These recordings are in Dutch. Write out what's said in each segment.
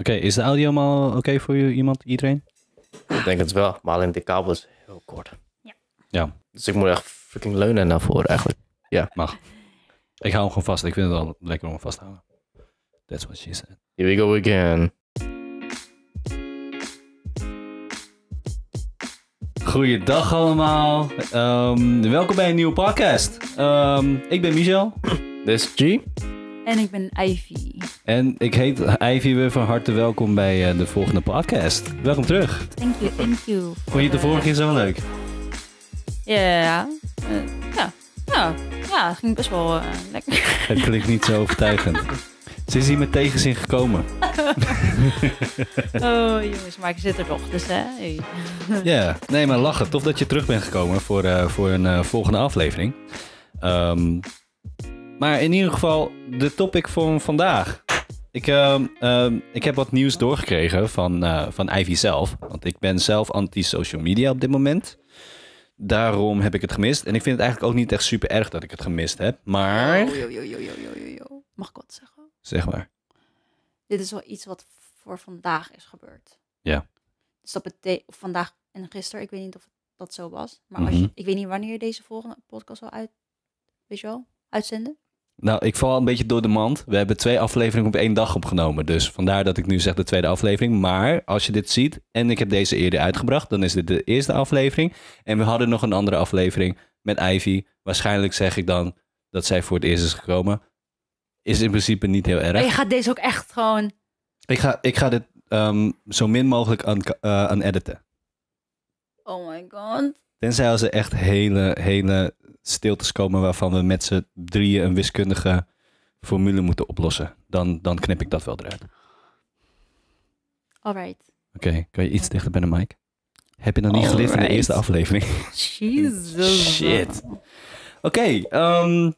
Oké, is de audio allemaal oké voor voor iemand, iedereen? Ik denk het wel, maar alleen de kabel is heel kort. Ja. ja. Dus ik moet echt fucking leunen naar voren eigenlijk. Ja. Mag. Ik hou hem gewoon vast. Ik vind het wel lekker om hem vast te houden. That's what she said. Here we go again. Goeiedag allemaal. Ehm, welkom bij een nieuwe podcast. Ehm, ik ben Michel. This is G. En ik ben Ivy. En ik heet Ivy weer van harte welkom bij eh, de volgende podcast. Welkom terug. Thank you, thank you. Vond je de vorige keer zo leuk? Ja, eh, ja, ja, ja, ging best wel eh, lekker. Het klinkt niet zo overtuigend. Ze is hier met tegenzin gekomen. oh jongens, maar ik zit er toch, dus hè. Ja, nee, maar lachen. Tof dat je terug bent gekomen voor, voor een volgende aflevering. Ehm, maar in ieder geval, de topic voor vandaag. Ik, ehm, ehm, ik heb wat nieuws doorgekregen van, eh, van Ivy zelf. Want ik ben zelf anti-social media op dit moment. Daarom heb ik het gemist. En ik vind het eigenlijk ook niet echt super erg dat ik het gemist heb. Maar. Mag ik wat zeggen? Zeg maar. Dit is wel iets wat voor vandaag is gebeurd. Ja. Dus dat betekent vandaag en gisteren. Ik weet niet of dat zo was. Maar als mhm. ik weet niet wanneer deze volgende podcast zal uit. Weet je wel? Uitzenden. Nou, ik val een beetje door de mand. We hebben twee afleveringen op één dag opgenomen. Dus vandaar dat ik nu zeg de tweede aflevering. Maar als je dit ziet, en ik heb deze eerder uitgebracht, dan is dit de eerste aflevering. En we hadden nog een andere aflevering met Ivy. Waarschijnlijk zeg ik dan dat zij voor het eerst is gekomen. Is in principe niet heel erg. Maar je gaat deze ook echt gewoon. Ik ga, ik ga dit ehm, zo min mogelijk aan, eh, aan editen. Oh my god. Tenzij als ze echt hele, hele stiltes komen waarvan we met z'n drieën een wiskundige formule moeten oplossen. Dan, dan knip ik dat wel eruit. Alright. Oké, kan je iets dichter bij de mic? Heb je dat niet geleerd in de eerste aflevering? Shit. Oké, ehm,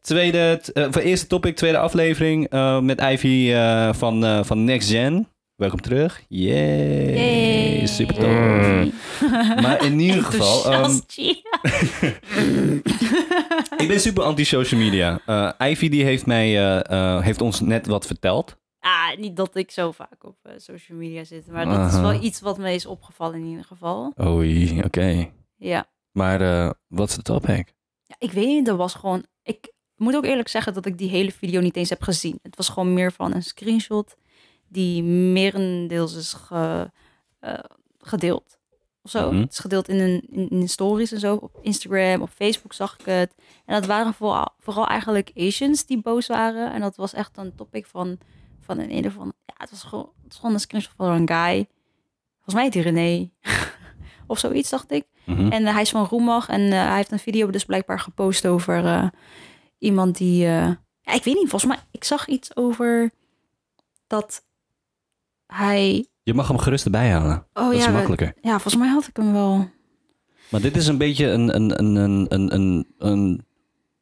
tweede, eh, voor eerste topic, tweede aflevering eh, met Ivy eh, van, van Next Gen. Welkom terug. Yay. Super tof. Mm. Maar in ieder geval... Ehm, ik ben super anti-social media. Eh, Ivy die heeft, mij, eh, eh, heeft ons net wat verteld. Ah, niet dat ik zo vaak op social media zit. Maar dat is wel iets wat mij is opgevallen in ieder geval. Oei, oké. Ja. Maar wat is de topic? Ja, ik weet niet, er was gewoon... Ik moet ook eerlijk zeggen dat ik die hele video niet eens heb gezien. Het was gewoon meer van een screenshot die merendeels is eh, gedeeld. Of zo. Mhm. Het is gedeeld in, een, in, stories en zo. Op Instagram, op Facebook zag ik het. En dat waren vooral, vooral eigenlijk Asians die boos waren. En dat was echt een topic van, van een ene van... Ja, het was, gewoon, een screenshot van een guy. Volgens mij die René. of zoiets, dacht ik. Mhm. En eh, hij is van Roemag. En eh, hij heeft een video dus blijkbaar gepost over iemand die... Ja, ik weet niet, volgens mij... Ik zag iets over dat je mag hem gerust erbij halen. Oh, dat ja, is makkelijker. ja, volgens mij had ik hem wel. Maar dit is een beetje een, een, een, een, een, een, een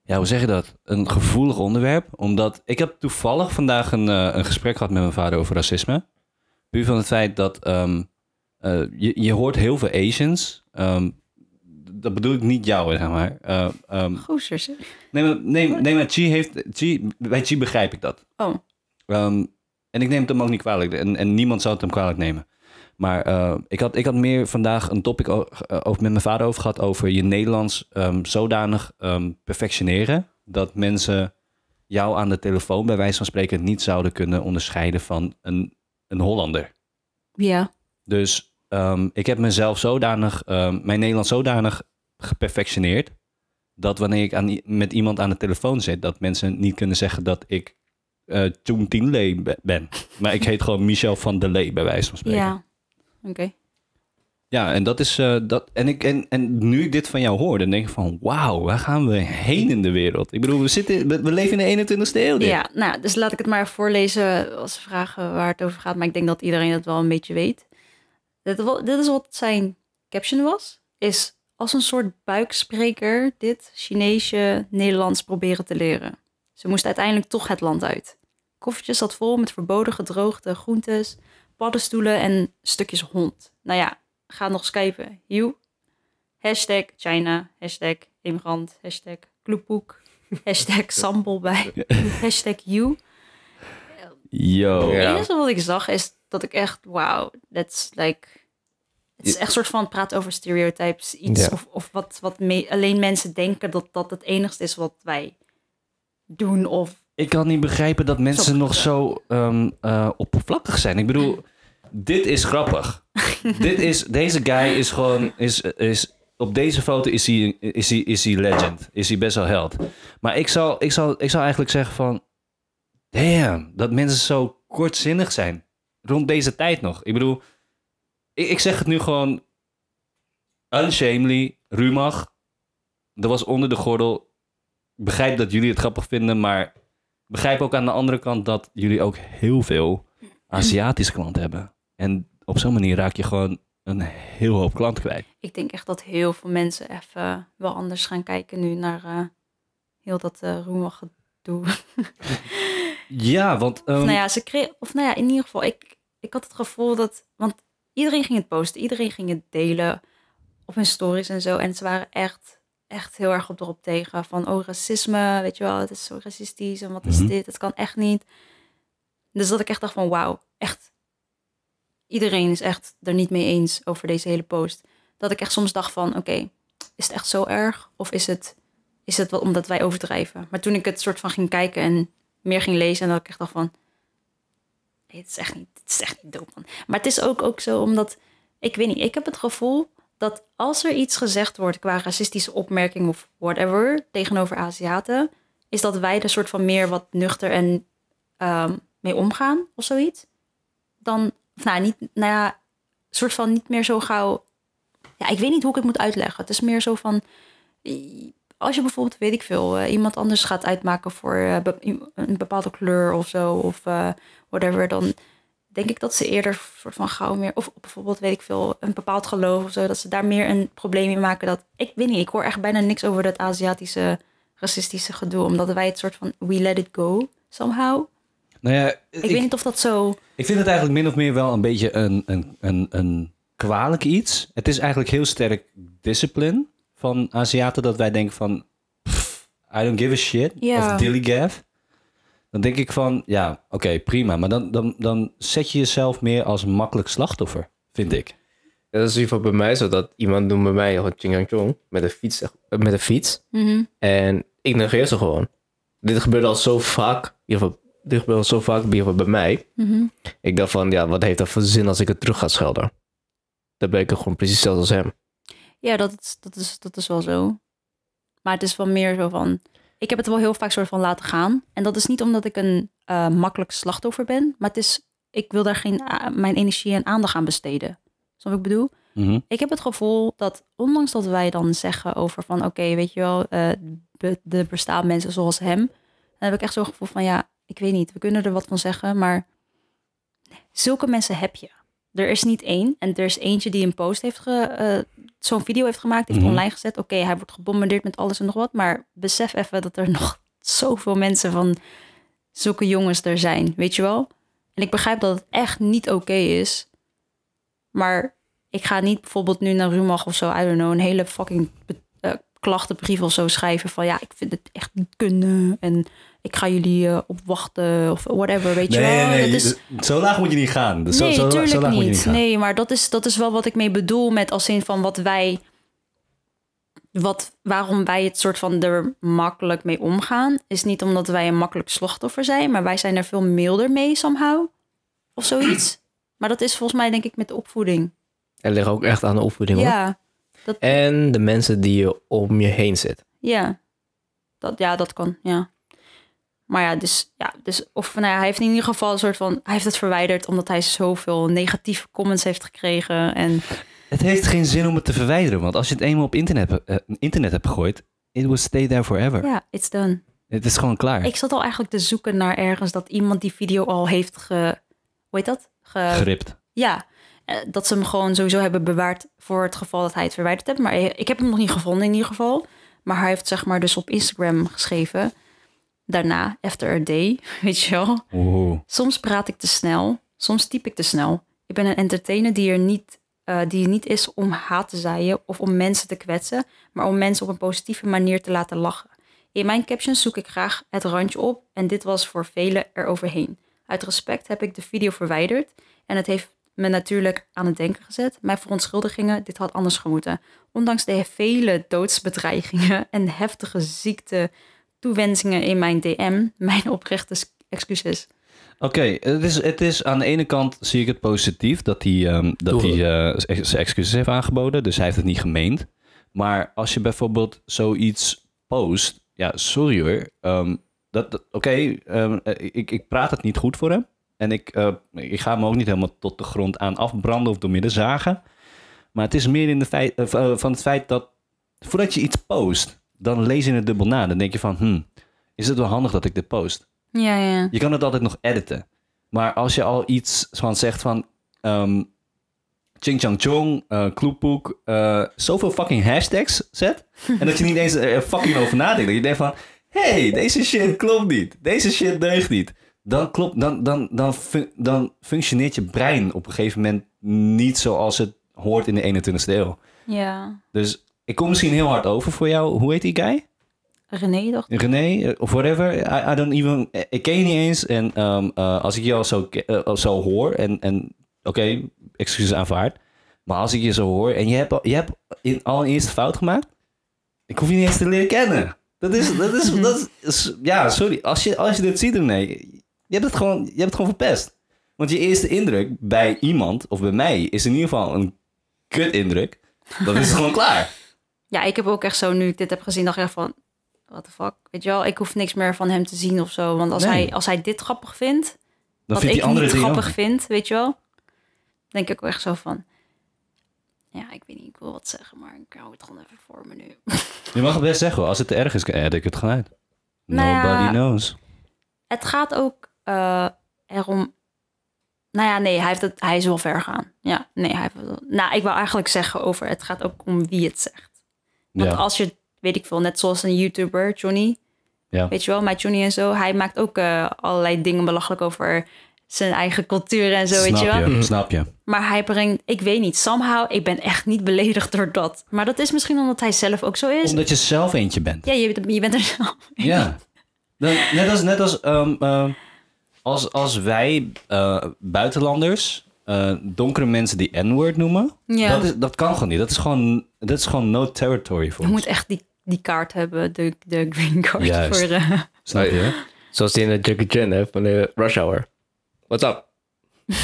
ja, hoe zeg je dat? Een gevoelig onderwerp. Omdat ik heb toevallig vandaag een, eh, een gesprek gehad met mijn vader over racisme. Puur van het feit dat ehm, eh, je, je hoort heel veel Asians. Ehm, dat bedoel ik niet jou, zeg maar. Uh, um, Nee, maar, nee, nee, maar Chi heeft... Chi, bij Chi begrijp ik dat. Oh. En ik neem het hem ook niet kwalijk. En, en niemand zou het hem kwalijk nemen. Maar eh, ik, had, ik had meer vandaag een topic eh, over, met mijn vader over gehad. Over je Nederlands ehm, zodanig ehm, perfectioneren. Dat mensen jou aan de telefoon bij wijze van spreken niet zouden kunnen onderscheiden van een, een Hollander. Ja. Dus ehm, ik heb mezelf zodanig, mijn Nederlands zodanig geperfectioneerd. Dat wanneer ik aan, met iemand aan de telefoon zit, dat mensen niet kunnen zeggen dat ik uh, Toen Tienlee ben. Maar ik heet gewoon Michel van der Lee, bij wijze van spreken. Ja, oké. Ja, en dat is eh, dat. En, ik, en, en nu ik dit van jou hoor, dan denk ik van wauw, waar gaan we heen in de wereld? Ik bedoel, we, zitten, we, leven in de 21ste eeuw. Dit. Ja, nou, dus laat ik het maar voorlezen als vragen waar het over gaat. Maar ik denk dat iedereen dat wel een beetje weet. Dit, dit is wat zijn caption was. Is als een soort buikspreker dit Chineesje Nederlands proberen te leren. Ze moest uiteindelijk toch het land uit. Koffertjes zat vol met verboden gedroogde groentes, paddenstoelen en stukjes hond. Nou ja, ga nog skypen. You Hashtag China, hashtag immigrant, hashtag kloepoek, hashtag sambal bij, hashtag you. Yo. Het enige wat ik zag is dat ik echt, wow, that's like... Het is echt een soort van praten over stereotypes. Iets of, of wat, wat alleen mensen denken dat dat het enigste is wat wij doen of ik kan niet begrijpen dat mensen nog zo ehm, eh, oppervlakkig zijn. Ik bedoel, dit is grappig. dit is, deze guy is gewoon. Is, is, op deze foto is hij, is, hij, is hij legend. Is hij best wel held. Maar ik zal, ik zal, ik zal eigenlijk zeggen van. Damn, dat mensen zo kortzinnig zijn. Rond deze tijd nog. Ik bedoel, ik, ik zeg het nu gewoon. Unshamely, Rumach. Dat was onder de gordel. Ik begrijp dat jullie het grappig vinden, maar begrijp ook aan de andere kant dat jullie ook heel veel Aziatische klanten hebben. En op zo'n manier raak je gewoon een heel hoop klanten kwijt. Ik denk echt dat heel veel mensen even wel anders gaan kijken nu naar eh, heel dat uh, eh, doe. ja, want... Um... Of nou ehm, ja, ze kreeg, of nou ja, in ieder geval, ik, ik had het gevoel dat... Want iedereen ging het posten, iedereen ging het delen op hun stories en zo. En ze waren echt echt heel erg op erop tegen. Van, oh, racisme, weet je wel, het is zo racistisch en wat is mhm. dit? Het kan echt niet. Dus dat ik echt dacht van, wauw, echt. Iedereen is echt er niet mee eens over deze hele post. Dat ik echt soms dacht van, oké, is het echt zo erg? Of is het, is het wel omdat wij overdrijven? Maar toen ik het soort van ging kijken en meer ging lezen, en dat ik echt dacht van, het is echt niet, het is echt niet dope, Maar het is ook, ook zo omdat, ik weet niet, ik heb het gevoel dat als er iets gezegd wordt qua racistische opmerking of whatever tegenover Aziaten, is dat wij er soort van meer wat nuchter en ehm, mee omgaan of zoiets. Dan, nou, niet, nou ja, soort van niet meer zo gauw. Ja, ik weet niet hoe ik het moet uitleggen. Het is meer zo van. Als je bijvoorbeeld, weet ik veel, eh, iemand anders gaat uitmaken voor eh, een bepaalde kleur of zo, of eh, whatever, dan denk ik dat ze eerder soort van gauw meer, of bijvoorbeeld weet ik veel, een bepaald geloof of zo, dat ze daar meer een probleem in maken. Dat ik weet niet, ik hoor echt bijna niks over dat Aziatische racistische gedoe, omdat wij het soort van we let it go somehow. Nou ja, ik, weet niet of dat zo. Ik vind het eigenlijk min of meer wel een beetje een, een, een, een kwalijk iets. Het is eigenlijk heel sterk discipline van Aziaten dat wij denken van I don't give a shit. Of dilly gaff. Dan denk ik van, ja, oké, prima. Maar dan, dan, dan zet je jezelf meer als makkelijk slachtoffer, vind ik. Ja, dat is in ieder geval bij mij zo dat iemand noemt bij mij of Chingyang met een fiets. Eh, met een fiets. Mhm. En ik negeer ze gewoon. Dit gebeurde al zo vaak, in ieder geval, dit gebeurt al zo vaak in ieder geval bij mij. Mhm. Ik dacht van, ja, wat heeft dat voor zin als ik het terug ga schelden? Dan ben ik gewoon precies zelfs als hem. Ja, dat, dat, is, dat is wel zo. Maar het is wel meer zo van, ik heb het wel heel vaak soort van laten gaan. En dat is niet omdat ik een eh, makkelijk slachtoffer ben, maar het is, ik wil daar geen, eh, mijn energie en aandacht aan besteden. Snap ik bedoel? Mm Ik heb het gevoel dat, ondanks dat wij dan zeggen over van, oké, weet je wel, uh, be, er bestaan mensen zoals hem, dan heb ik echt zo'n gevoel van, ja, ik weet niet, we kunnen er wat van zeggen, maar zulke mensen heb je. Er is niet één. En er is eentje die een post heeft ge, zo'n video heeft gemaakt, heeft mhm. online gezet. Oké, hij wordt gebombardeerd met alles en nog wat. Maar besef even dat er nog zoveel mensen van zulke jongens er zijn, weet je wel? En ik begrijp dat het echt niet oké is. Maar ik ga niet bijvoorbeeld nu naar Rumach of zo, I don't know, een hele fucking klachtenbrief of zo schrijven van ja, ik vind het echt niet kunnen en ik ga jullie uh, op wachten of whatever, weet je wel. Nee, is... Zo laag moet je niet gaan. Dus nee, zo, zo niet. niet Nee, maar dat is, dat is wel wat ik mee bedoel met als zin van wat wij, wat, waarom wij het soort van er makkelijk mee omgaan, is niet omdat wij een makkelijk slachtoffer zijn, maar wij zijn er veel milder mee somehow of zoiets. maar dat is volgens mij denk ik met de opvoeding. En ligt ook echt aan de opvoeding Ja. En de mensen die je om je heen zit. Ja, dat, ja, dat kan, ja. Maar ja, dus, ja, dus of, nou ja, hij heeft in ieder geval een soort van... Hij heeft het verwijderd omdat hij zoveel negatieve comments heeft gekregen. En... Het heeft geen zin om het te verwijderen. Want als je het eenmaal op internet, eh, internet hebt gegooid... It will stay there forever. Ja, it's done. Het is gewoon klaar. Ik zat al eigenlijk te zoeken naar ergens dat iemand die video al heeft ge... Hoe heet dat? Ge... Geript. Ja, eh, dat ze hem gewoon sowieso hebben bewaard voor het geval dat hij het verwijderd heeft. Maar ik heb hem nog niet gevonden in ieder geval. Maar hij heeft zeg maar dus op Instagram geschreven. Daarna, after a day, weet je wel. Soms praat ik te snel, soms typ ik te snel. Ik ben een entertainer die er niet, eh, die er niet is om haat te zaaien of om mensen te kwetsen, maar om mensen op een positieve manier te laten lachen. In mijn captions zoek ik graag het randje op en dit was voor velen eroverheen. Uit respect heb ik de video verwijderd en het heeft me natuurlijk aan het denken gezet. Mijn verontschuldigingen, dit had anders gemoeten. Ondanks de vele doodsbedreigingen en heftige ziekte toewensingen in mijn DM, mijn oprechte excuses. Oké, het, is, het is aan de ene kant zie ik het positief dat hij, ehm, dat hij uh, zijn excuses heeft aangeboden, dus hij heeft het niet gemeend. Maar als je bijvoorbeeld zoiets post, ja, sorry hoor, ehm, dat, oké, ehm, eh, ik, ik praat het niet goed voor hem. En ik, eh, ik ga me ook niet helemaal tot de grond aan afbranden of door midden zagen. Maar het is meer in de feit, eh, eh, van het feit dat voordat je iets post, dan lees je het dubbel na. Dan denk je van, hmm, is het wel handig dat ik dit post? Ja, ja. Je kan het altijd nog editen. Maar als je al iets van zegt van, ehm, Ching Chang Chong, uh, Kloepoek, zoveel fucking hashtags zet. en dat je niet eens er fucking over nadenkt. Dat je denkt van, hey, deze shit klopt niet. Deze shit deugt niet dan klopt, dan, dan, dan, dan functioneert je brein op een gegeven moment niet zoals het hoort in de 21ste eeuw. Ja. Dus ik kom misschien heel hard over voor jou. Hoe heet die guy? René, toch? René, eh, of whatever. I, don't even, eh, ik ken je niet eens. En ehm, eh, als ik je al zo, zo hoor, en, en oké, excuses aanvaard. Maar als ik je zo hoor en je hebt, al, je hebt in, al een eerste fout gemaakt, ik hoef je niet eens te leren kennen. Dat is, dat is, dat is, ja, sorry. Als je, als je dit ziet, nee, je hebt het gewoon, je hebt het gewoon verpest. Want je eerste indruk bij iemand, of bij mij, is in ieder geval een kut indruk. Dan is het gewoon klaar. Ja, ik heb ook echt zo, nu ik dit heb gezien, dacht ik echt van, what the fuck, weet je wel. Ik hoef niks meer van hem te zien of zo. Want als, hij, als hij dit grappig vindt, dan wat vindt ik niet grappig vind, weet je wel. Denk ik ook echt zo van, ja, ik weet niet, ik wil wat zeggen, maar ik hou het gewoon even voor me nu. Je mag het best zeggen, als het te erg is, heb eh, ik het gewoon uit. Nou Nobody knows. Het gaat ook uh, erom. Nou ja, nee, hij, heeft het, hij is wel ver gaan. Ja, nee, hij heeft Nou, ik wil eigenlijk zeggen over het gaat ook om wie het zegt. Want als je, weet ik veel, net zoals een YouTuber, Johnny. Ja. Weet je wel, met Johnny en zo. Hij maakt ook eh, allerlei dingen belachelijk over zijn eigen cultuur en zo, weet je wel. snap je. Maar hij brengt, ik weet niet, somehow, ik ben echt niet beledigd door dat. Maar dat is misschien omdat hij zelf ook zo is. Omdat je zelf eentje bent. Ja, je, je bent er zelf. Ja. Net als, net als ehm, ehm, als, als wij eh, buitenlanders eh, donkere mensen die N-word noemen, dat, is, dat kan gewoon niet. Dat is gewoon, dat is gewoon no territory voor Je moet echt die, die kaart hebben, de, de green card. Juist. Voor, eh, Snap je? Zoals die in de Jackie Chan hè, van de Rush Hour. What's up?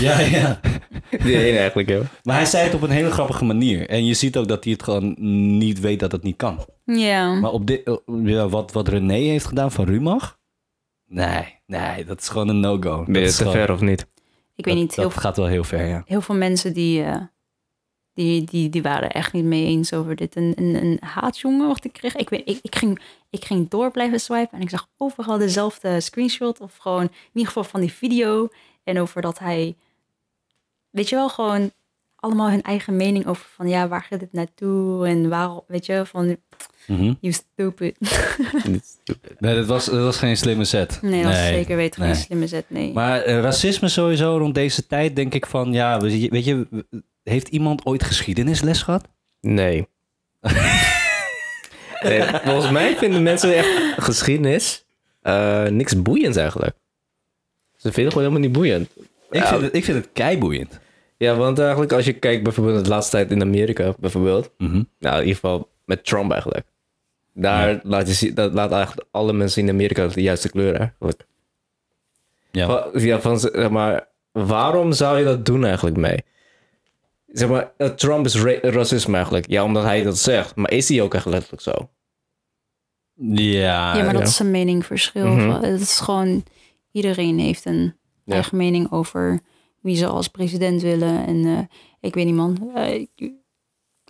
Ja, ja. die ene eigenlijk, hè. Maar hij zei het op een hele grappige manier. En je ziet ook dat hij het gewoon niet weet dat het niet kan. Ja. Maar op dit, ja, wat, wat René heeft gedaan van Rumach... Nee, nee, dat is gewoon een no-go. Ben je te ver of niet? Ik weet dat, niet. Dat gaat wel heel ver, ja. Heel veel mensen die, eh, die, die, die waren echt niet mee eens over dit. Een, een, een haatjongen wat ik kreeg. Ik, weet, ik, ik, ging, ik ging door blijven swipen en ik zag overal dezelfde screenshot. Of gewoon in ieder geval van die video. En over dat hij, weet je wel, gewoon allemaal hun eigen mening over van ja, waar gaat dit naartoe? En waarom, weet je, van... -hmm. You stupid. stupid. nee, dat was, was geen slimme set. Nee, dat was zeker weten geen slimme set, nee. Maar eh, racisme sowieso rond deze tijd denk ik van, ja, weet je, heeft iemand ooit geschiedenisles gehad? Nee. volgens mij vinden mensen echt geschiedenis eh, niks boeiends eigenlijk. Ze vinden het gewoon helemaal niet boeiend. Ik, vind, het, ik vind het keiboeiend. Ja, want eigenlijk als je kijkt bijvoorbeeld de laatste tijd in Amerika, bijvoorbeeld. Mhm. Nou, in ieder geval met Trump eigenlijk. Daar laat, je, dat laat eigenlijk alle mensen in Amerika de juiste kleur eigenlijk. Ja. Van, ja, van, maar, waarom zou je dat doen eigenlijk mee? Zeg maar, eh, Trump is ra racisme eigenlijk. Ja, omdat hij dat zegt. Maar is hij ook echt letterlijk zo? Ja. Ja, maar dat is een meningverschil. Mhm. Het is gewoon, iedereen heeft een eigen mening over wie ze als president willen. En eh, ik weet niet man, eh,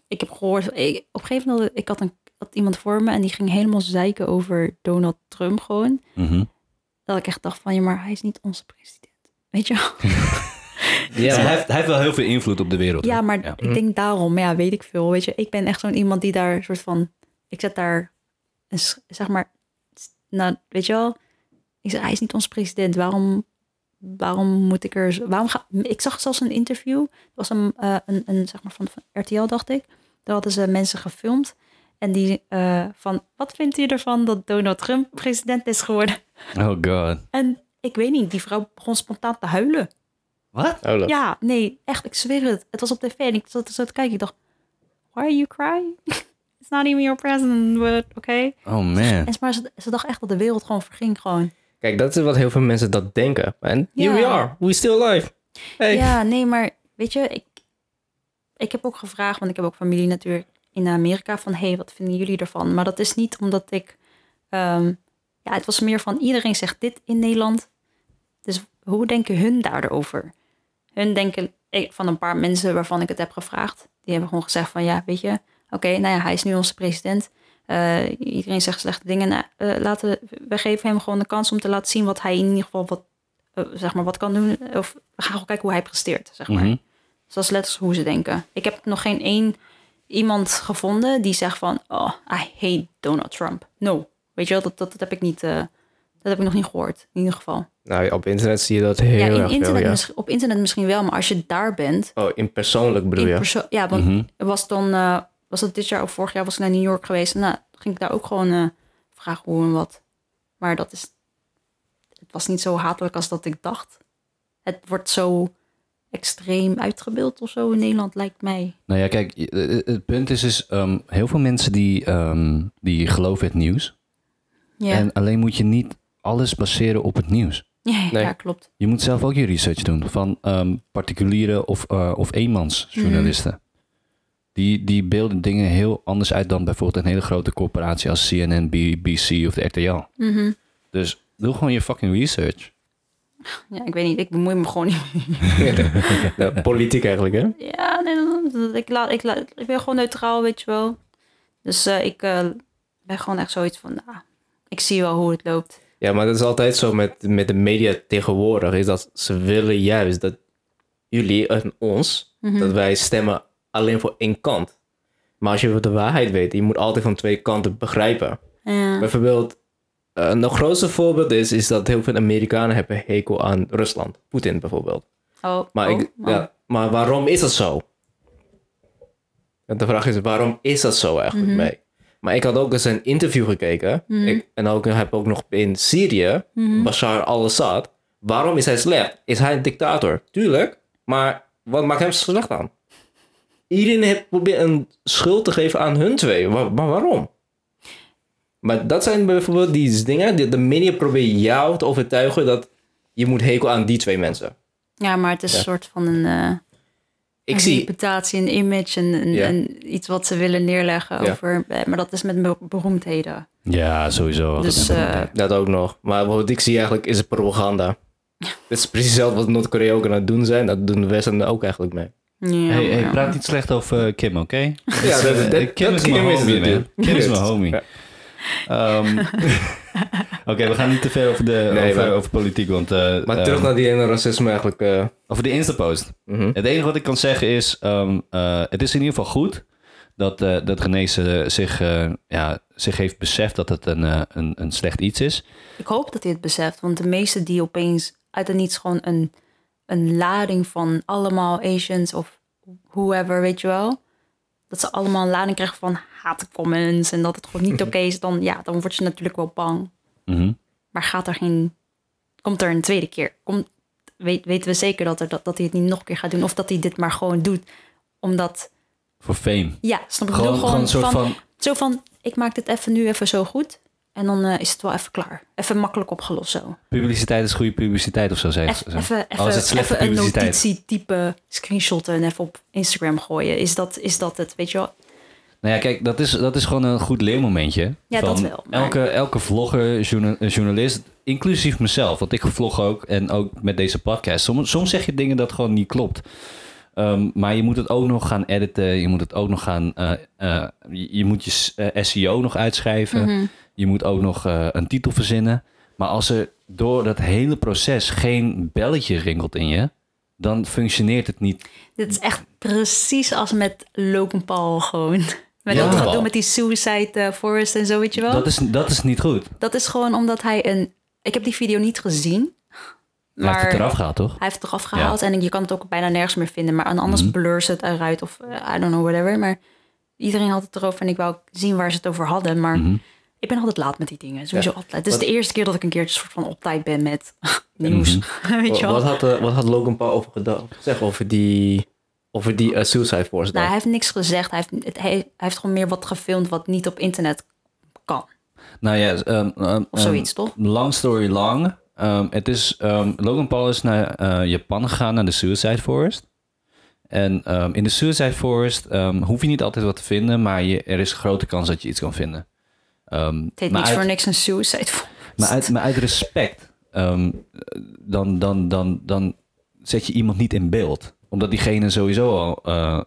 ik, heb gehoord, op een gegeven moment, ik had een iemand voor me en die ging helemaal zeiken over Donald Trump gewoon. Mhm. Dat ik echt dacht van, je maar hij is niet onze president. Weet je wel? ja, hij heeft, hij heeft wel heel veel invloed op de wereld. Ja, maar ik denk daarom, ja, weet ik veel. Weet je, ik ben echt zo'n iemand die daar soort van, ik zet daar, zeg maar, nou, weet je wel, ik zeg, hij is niet onze president. Waarom, waarom moet ik er, waarom ga, ik zag zelfs een interview, was een, uh, een, zeg maar, van, van RTL dacht ik. Daar hadden ze mensen gefilmd en die eh, van, wat vindt u ervan dat Donald Trump president is geworden? Oh god. En ik weet niet, die vrouw begon spontaan te huilen. Wat? Huilen? Oh, ja, nee, echt, ik zweer het. Het was op tv en ik zat zo te kijken. Ik dacht, why are you crying? It's not even your president, but okay. Oh man. En, maar ze, dacht echt dat de wereld gewoon verging gewoon. Kijk, dat is wat heel veel mensen dat denken. En here we are. We still alive. Hey. Ja, nee, maar weet je, ik, ik heb ook gevraagd, want ik heb ook familie natuurlijk in Amerika van hey, wat vinden jullie ervan? Maar dat is niet omdat ik. Ehm, ja, het was meer van iedereen zegt dit in Nederland. Dus hoe denken hun daarover? Hun denken eh, van een paar mensen waarvan ik het heb gevraagd. Die hebben gewoon gezegd van ja, weet je, oké, nou ja, hij is nu onze president. Eh, iedereen zegt slechte dingen. Nou, eh, laten, we geven hem gewoon de kans om te laten zien wat hij in ieder geval wat, zeg maar, wat kan doen. Of we gaan gewoon kijken hoe hij presteert. Zeg maar. Mm -hmm. Dus dat is letterlijk hoe ze denken. Ik heb nog geen één iemand gevonden die zegt van, oh, I hate Donald Trump. No. Weet je wel, dat, dat, dat heb ik niet, eh, dat heb ik nog niet gehoord, in ieder geval. Nou, op internet zie je dat heel ja, in erg internet, veel, Op internet misschien wel, maar als je daar bent... Oh, in persoonlijk bedoel je? ja, want mm was dan, eh, was dat dit jaar of vorig jaar was ik naar New York geweest. En nou, ging ik daar ook gewoon eh, vragen hoe en wat. Maar dat is, het was niet zo hatelijk als dat ik dacht. Het wordt zo extreem uitgebeeld of zo in Nederland, lijkt mij. Nou ja, kijk, eh, eh, het punt is, is ehm, heel veel mensen die, ehm, die geloven het nieuws. Ja. En alleen moet je niet alles baseren op het nieuws. Ja, nee. ja, klopt. Je moet zelf ook je research doen van um, ehm, particuliere of, eh, of eenmansjournalisten. Mhm. Die, die beelden dingen heel anders uit dan bijvoorbeeld een hele grote corporatie als CNN, BBC of de RTL. Mm Dus doe gewoon je fucking research. Ja, ik weet niet, ik bemoei me gewoon niet nou, politiek eigenlijk, hè? Ja, nee, ik, laat, ik, ik ben gewoon neutraal, weet je wel. Dus eh, ik eh, ben gewoon echt zoiets van, nou, ik zie wel hoe het loopt. Ja, maar dat is altijd zo met, met de media tegenwoordig, is dat ze willen juist dat jullie en ons, mhm. dat wij stemmen alleen voor één kant. Maar als je de waarheid weet, je moet altijd van twee kanten begrijpen. Ja. Bijvoorbeeld, eh, een nog grootste voorbeeld is, is dat heel veel Amerikanen hebben hekel aan Rusland. Poetin bijvoorbeeld. Oh, maar, ik, oh, Ja, maar waarom is dat zo? En de vraag is, waarom is dat zo eigenlijk mee? Mhm. Maar ik had ook eens een interview gekeken. Mhm. ik, en ook, heb ook nog in Syrië, mhm. Bashar al-Assad. Waarom is hij slecht? Is hij een dictator? Tuurlijk. Maar wat maakt hem slecht aan? Iedereen probeert een schuld te geven aan hun twee. maar waarom? Maar dat zijn bijvoorbeeld die dingen, de, de media probeert jou te overtuigen dat je moet hekel aan die twee mensen. Ja, maar het is een soort van een, uh, een reputatie, een image en, iets wat ze willen neerleggen over. Eh, maar dat is met beroemdheden. Ja, sowieso. dat, dus, eh, dat ook nog. Maar wat ik zie eigenlijk is propaganda. Het is precies hetzelfde wat Noord-Korea ook aan het doen zijn. Dat doen de Westen ook eigenlijk mee. hey, hey, praat niet slecht over Kim, oké? ja, Kim, is mijn homie, Kim is mijn homie. Ehm, Oké, we gaan niet te veel over, de, over, over politiek. Want, eh, maar ehm, terug naar die ene racisme eigenlijk. Uh. Over de Instapost. Mm Het enige wat ik kan zeggen is: ehm, eh, het is in ieder geval goed dat, dat Genezen zich, ja, zich heeft beseft dat het een, een, een slecht iets is. Ik hoop dat hij het beseft, want de meesten die opeens uit het niets gewoon een, een lading van allemaal Asians of whoever, weet je wel. Dat ze allemaal een lading krijgen van comments en dat het gewoon niet mhm. oké is, dan, ja, dan wordt ze natuurlijk wel bang. Mhm. Maar gaat er geen, komt er een tweede keer? Komt, weet, weten we zeker dat, er, dat, dat hij het niet nog een keer gaat doen? Of dat hij dit maar gewoon doet omdat... Voor fame? Ja, snap ik. Gewoon, gewoon, zo van, Zo van, ik maak dit even nu even zo goed. En dan eh, is het wel even klaar. Even makkelijk opgelost zo. Publiciteit is goede publiciteit of zo zeggen Even, Als oh, het slechte publiciteit. een notitie type screenshotten en even op Instagram gooien. Is dat, is dat het, weet je wel? Nou ja, kijk, dat is, dat is gewoon een goed leermomentje. Ja, van dat wel. Elke, elke vlogger, eh, journalist, inclusief mezelf, want ik vlog ook en ook met deze podcast. Soms, soms zeg je dingen dat gewoon niet klopt. Ehm, maar je moet het ook nog gaan editen. Je moet het ook nog gaan. Eh, eh, je moet je SEO e nog uitschrijven. Mhm. Je moet ook nog een titel verzinnen. Maar als er door dat hele proces geen belletje rinkelt in je, dan functioneert het niet. Dit is echt precies als met Logan Paul gewoon. Met ja. wat gaat doen met die Suicide eh, Forest en zo, weet je wel. Dat is, dat is niet goed. Dat is gewoon omdat hij een... Ik heb die video niet gezien. Maar hij heeft het eraf gehaald, toch? Hij heeft het eraf gehaald en je kan het ook bijna nergens meer vinden. Maar anders mm -hmm. blurs het eruit of eh, I don't know, whatever. Maar iedereen had het erover en ik wou zien waar ze het over hadden. Maar mhm. ik ben altijd laat met die dingen, sowieso ja. altijd. Het is de eerste keer dat ik een keertje soort van op tijd ben met nieuws. Mhm. Weet je Wat, had, eh, wat had Logan Paul over gedacht? Zeg over die over die eh, Suicide forest. Nou, dan. hij heeft niks gezegd. Hij heeft, het, hij heeft gewoon meer wat gefilmd wat niet op internet kan. Nou ja, eh, eh, of zoiets toch? Long story long. Ehm, het is, ehm, Logan Paul is naar Japan gegaan, naar de Suicide Forest. En ehm, in de Suicide Forest hoef je niet altijd wat te vinden, maar je, er is een grote kans dat je iets kan vinden. het heet niet voor niks een Suicide Forest. Maar uit, maar uit respect, dan, dan, dan, dan zet je iemand niet in beeld omdat diegene sowieso al eh,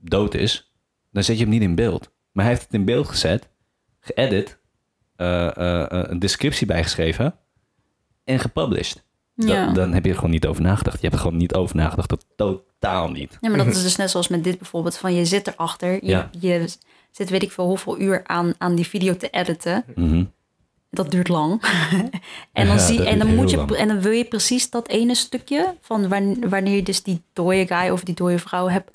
dood is, dan zet je hem niet in beeld. Maar hij heeft het in beeld gezet, geedit, eh, eh, een descriptie bijgeschreven en gepublished. dan heb je er gewoon niet over nagedacht. Je hebt er gewoon niet over nagedacht. Dat totaal niet. Ja, maar dat is dus net zoals met dit bijvoorbeeld. Van je zit erachter. Je, je zit weet ik veel hoeveel uur aan, aan die video te editen. Mm dat duurt lang. en dan, zie, en dan, moet je, en dan wil je precies dat ene stukje van wanneer je dus die dode guy of die dode vrouw hebt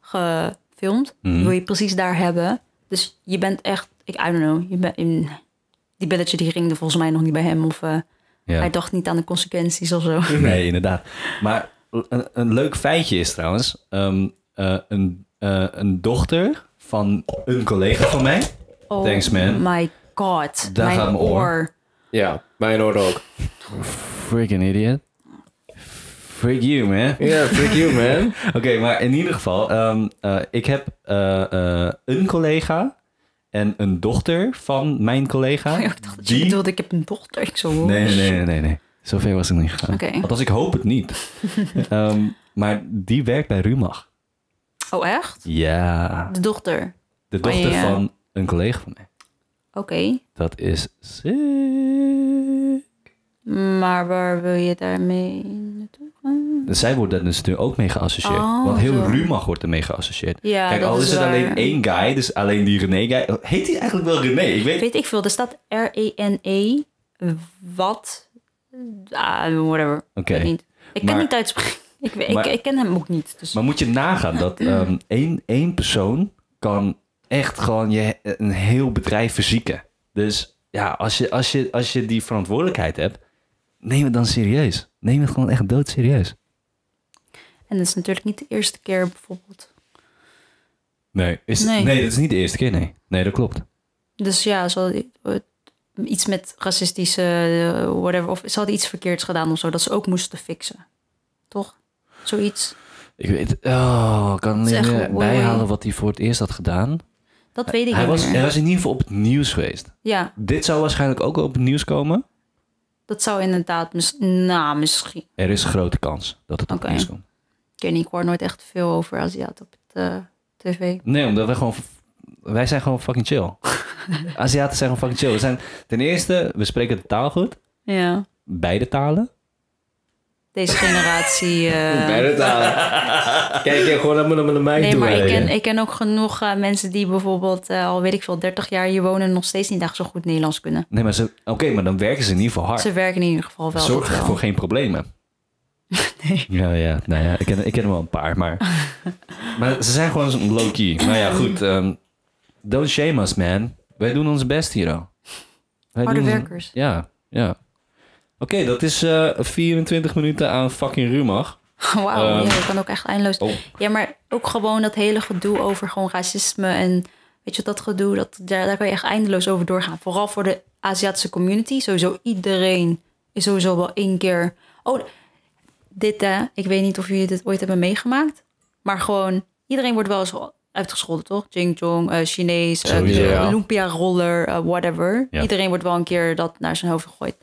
gefilmd, mhm. wil je precies daar hebben. Dus je bent echt, ik I don't know, je bent in, die belletje die ringde volgens mij nog niet bij hem of eh, hij dacht niet aan de consequenties of zo. Nee, inderdaad. Maar een, een leuk feitje is trouwens, ehm, eh, een, eh, een dochter van een collega van mij. Oh Thanks, man. my god. Daar mijn gaat mijn oor. Ja, mijn oor ook. Freaking idiot. Freak you, man. Ja, yeah, freak you, man. Oké, maar in ieder geval, ehm, eh, ik heb eh, eh, een collega en een dochter van mijn collega. Oh ja, ik dacht, ik heb een dochter. Ik zo nee, nee, oh, nee, nee, nee, Zover was ik niet gegaan. Okay. Althans, ik hoop het niet. Ehm, maar die werkt bij Rumach. Oh, echt? Ja. De dochter? De oh, dochter van een collega van mij. Oké. Dat is sick. Maar waar wil je daarmee naartoe gaan? Dus zij wordt daar dus nu ook mee geassocieerd. Oh, want heel Rumach wordt ermee geassocieerd. Ja, Kijk, al is, het alleen één guy, dus alleen die René guy. Heet hij eigenlijk wel René? Ik weet... weet ik veel. Er staat R-E-N-E. E, wat? Ah, whatever. Oké. Ik, ik kan niet uitspreken. Ik, maar, ik, ik, ken hem ook niet. Dus. Maar moet je nagaan dat ehm, één, één persoon kan echt gewoon je, een heel bedrijf verzieken. Dus ja, als je, als, je, als je die verantwoordelijkheid hebt, neem het dan serieus. Neem het gewoon echt doodserieus. En dat is natuurlijk niet de eerste keer bijvoorbeeld. Nee, is, nee. nee dat is niet de eerste keer, nee. Nee, dat klopt. Dus ja, ze eh, iets met racistische eh, whatever, of ze hadden iets verkeerds gedaan of zo, dat ze ook moesten fixen. Toch? Zoiets. Ik weet, oh, kan niet bijhalen wat hij voor het eerst had gedaan. Dat weet ik hij niet was, Hij was in ieder geval op het nieuws geweest. Ja. Dit zou waarschijnlijk ook op het nieuws komen. Dat zou inderdaad, nou misschien. Er is een grote kans dat het op nieuws komt. Ik weet ik hoor nooit echt veel over Aziat op het eh, tv. Nee, omdat wij gewoon, wij zijn gewoon fucking chill. Aziaten zijn gewoon fucking chill. We zijn, ten eerste, we spreken de taal goed. Ja. Beide talen deze generatie. Uh... ben het Kijk, gewoon helemaal naar mij nee, Maar ik ken, ik ken ook genoeg eh, mensen die bijvoorbeeld eh, al weet ik veel, 30 jaar hier wonen en nog steeds niet echt zo goed Nederlands kunnen. Nee, maar oké, maar dan werken ze in ieder geval hard. Ze werken in ieder geval wel. Zorg wel. voor geen problemen. Nee. Ja, ja. Nou ja, ik ken, ik ken wel een paar, maar, maar ze zijn gewoon low-key. Maar ja, goed. Ehm, don't shame us, man. Wij doen ons best hier al. Wij ja, ja. Oké, dat is uh, eh, 24 minuten aan fucking Rumach. Wauw, um, ja, kan ook echt eindeloos. Oh. Ja, maar ook gewoon dat hele gedoe over gewoon racisme en weet je, dat gedoe, dat, daar, daar kan je echt eindeloos over doorgaan. Vooral voor de Aziatische community. Sowieso iedereen is sowieso wel één keer. Oh, dit hè, ik weet niet of jullie dit ooit hebben meegemaakt. Maar gewoon, iedereen wordt wel eens uitgescholden, toch? Jingjong, uh, eh, Chinees, uh, eh, Lumpia-roller, whatever. Iedereen wordt wel een keer dat naar zijn hoofd gegooid.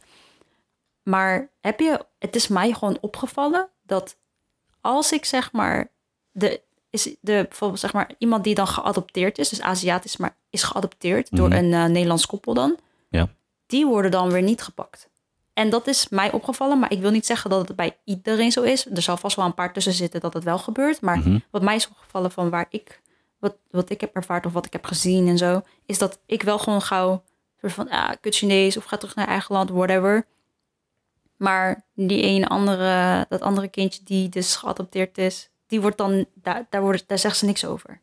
Maar heb je, het is mij gewoon opgevallen dat als ik zeg maar, de, is de, bijvoorbeeld zeg maar iemand die dan geadopteerd is, dus Aziatisch, maar is geadopteerd door mhm. een eh, Nederlands koppel dan, ja. die worden dan weer niet gepakt. En dat is mij opgevallen, maar ik wil niet zeggen dat het bij iedereen zo is. Er zal vast wel een paar tussen zitten dat het wel gebeurt. Maar mhm. wat mij is opgevallen van waar ik, wat, wat ik heb ervaard of wat ik heb gezien en zo, is dat ik wel gewoon gauw soort van, ah, kut Chinees of ga terug naar eigen land, whatever. Maar die een andere, dat andere kindje die dus geadopteerd is, die wordt dan, daar, daar, wordt, daar zegt ze niks over.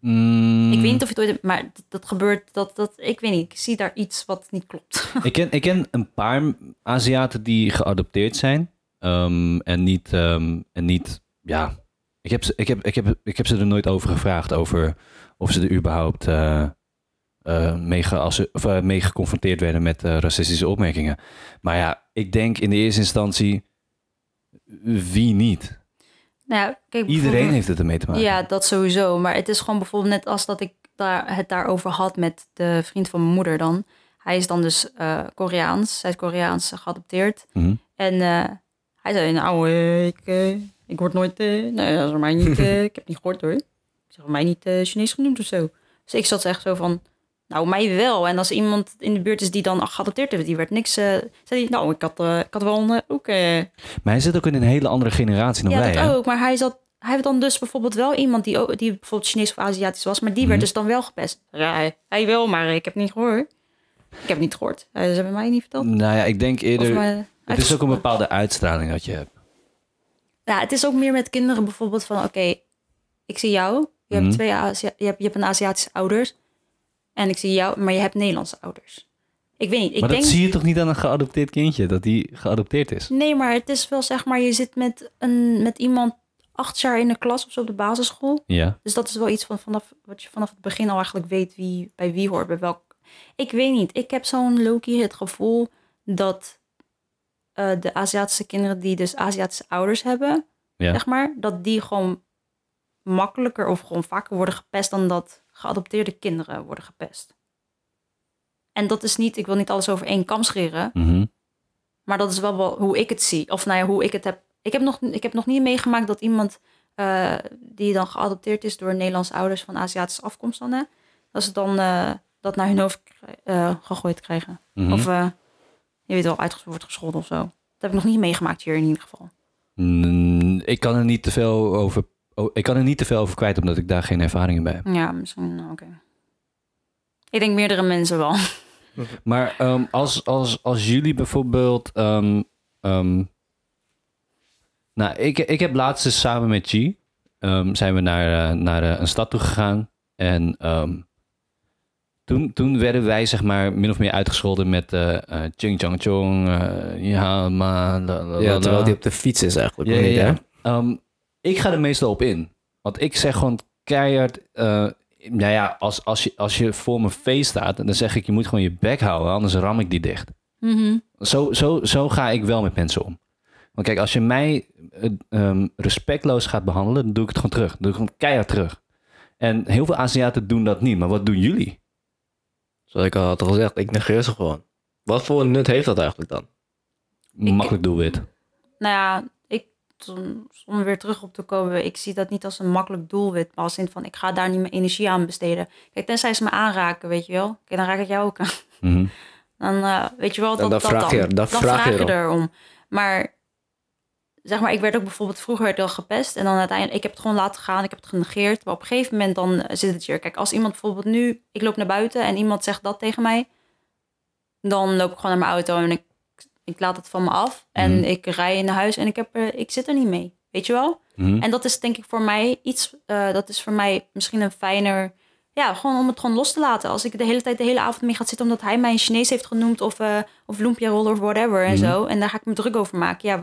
Mm. Ik weet niet of je het ooit maar dat, gebeurt, dat, dat, ik weet niet, ik zie daar iets wat niet klopt. ik, ken, ik ken een paar Aziaten die geadopteerd zijn ehm, en niet, ehm, en niet ja, ik heb, ze, ik, heb, ik, heb, ik heb ze er nooit over gevraagd, over of ze er überhaupt eh, eh, mee, eh, ge mee, geconfronteerd werden met eh, racistische opmerkingen. Maar ja, ik denk in de eerste instantie, wie niet? Nou, Iedereen heeft het ermee te maken. Ja, dat sowieso. Maar het is gewoon bijvoorbeeld net als dat ik daar, het daarover had met de vriend van mijn moeder dan. Hij is dan dus uh, Koreaans, Zuid-Koreaans geadopteerd. Mhm. En hij zei, nou, ik, ik word nooit, nee, dat is mij niet, ik heb niet gehoord hoor. Ik zeg, mij niet Chinees genoemd of zo. Dus ik zat echt zo van, nou, mij wel. En als iemand in de buurt is die dan geadopteerd heeft, die werd niks. Uh, zei die, nou, ik had, eh, ik had wel een eh, ook. Maar hij zit ook in een hele andere generatie dan ja, wij. Ja, ook. Maar hij zat. Hij had dan dus bijvoorbeeld wel iemand die, die bijvoorbeeld Chinees of Aziatisch was, maar die werd mhm. dus dan wel gepest. Ja, hij, wil, wel, maar ik heb niet gehoord. Ik heb niet gehoord. Ze hebben mij niet verteld. Nou ja, ik denk eerder. het is ook een bepaalde uitstraling dat je hebt. Ja, het is ook meer met kinderen bijvoorbeeld van: oké, ik zie jou. Je hebt mhm. twee Azi je, hebt, je hebt een Aziatische ouders en ik zie jou, maar je hebt Nederlandse ouders. Ik weet niet. Ik maar denk... dat zie je toch niet aan een geadopteerd kindje, dat die geadopteerd is? Nee, maar het is wel zeg maar, je zit met, een, met iemand acht jaar in de klas of zo op de basisschool. Ja. Dus dat is wel iets van vanaf, wat je vanaf het begin al eigenlijk weet wie bij wie hoort, bij welk. Ik weet niet. Ik heb zo'n Loki het gevoel dat eh, de Aziatische kinderen die dus Aziatische ouders hebben, zeg maar, dat die gewoon makkelijker of gewoon vaker worden gepest dan dat geadopteerde kinderen worden gepest. En dat is niet, ik wil niet alles over één kam scheren. Mhm. Maar dat is wel, wel hoe ik het zie. Of nou ja, hoe ik het heb. Ik heb nog, ik heb nog niet meegemaakt dat iemand eh, die dan geadopteerd is door Nederlandse ouders van Aziatische afkomst dan, hè, dat ze dan eh, dat naar hun hoofd eh, gegooid krijgen. Mhm. Of je weet wel, uitgesproken wordt gescholden of zo. Dat heb ik nog niet meegemaakt hier in ieder geval. ik kan er niet te veel over Oh, ik kan er niet te veel over kwijt, omdat ik daar geen ervaringen bij heb. Ja, misschien, nou, oké. Ik denk meerdere mensen wel. Maar ehm, als, als, als jullie bijvoorbeeld... Ehm, ehm, nou, ik, ik heb laatst dus samen met G... zijn we naar, eh, naar eh, een stad toe gegaan. En toen, toen werden wij, zeg maar, min of meer uitgescholden met uh, Chang Chong. Uh, ja, maar... terwijl die op de fiets is eigenlijk. Ja, ja, ik ga er meestal op in. Want ik zeg gewoon keihard... Uh, nou ja, als, als, je, als je voor mijn feest staat, dan zeg ik je moet gewoon je bek houden, anders ram ik die dicht. Mhm. zo, zo, zo ga ik wel met mensen om. Want kijk, als je mij eh, ehm, respectloos gaat behandelen, dan doe ik het gewoon terug. Dan doe ik gewoon keihard terug. En heel veel Aziaten doen dat niet, maar wat doen jullie? Zoals ik al had gezegd, ik negeer ze gewoon. Wat voor nut heeft dat eigenlijk dan? Ik, Makkelijk doelwit. Nou ja, om, weer terug op te komen. Ik zie dat niet als een makkelijk doelwit, maar als in van ik ga daar niet mijn energie aan besteden. Kijk, tenzij ze me aanraken, weet je wel. Kijk, dan raak ik jou ook aan. Mhm. Dan eh, weet je wel dat dat, vraag je, dan, dat, vraag, je erom. Maar zeg maar, ik werd ook bijvoorbeeld vroeger werd wel gepest en dan uiteindelijk, ik heb het gewoon laten gaan, ik heb het genegeerd. Maar op een gegeven moment dan eh, zit het hier. Kijk, als iemand bijvoorbeeld nu, ik loop naar buiten en iemand zegt dat tegen mij, dan loop ik gewoon naar mijn auto en ik ik laat het van me af en mhm. ik rij naar huis en ik, heb ik zit er niet mee. Weet je wel? Mhm. En dat is denk ik voor mij iets, eh, dat is voor mij misschien een fijner, ja, gewoon om het gewoon los te laten. Als ik de hele tijd, de hele avond mee ga zitten omdat hij mij een Chinees heeft genoemd of, uh, of loempia roller of whatever en mhm. zo. En daar ga ik me druk over maken. Ja,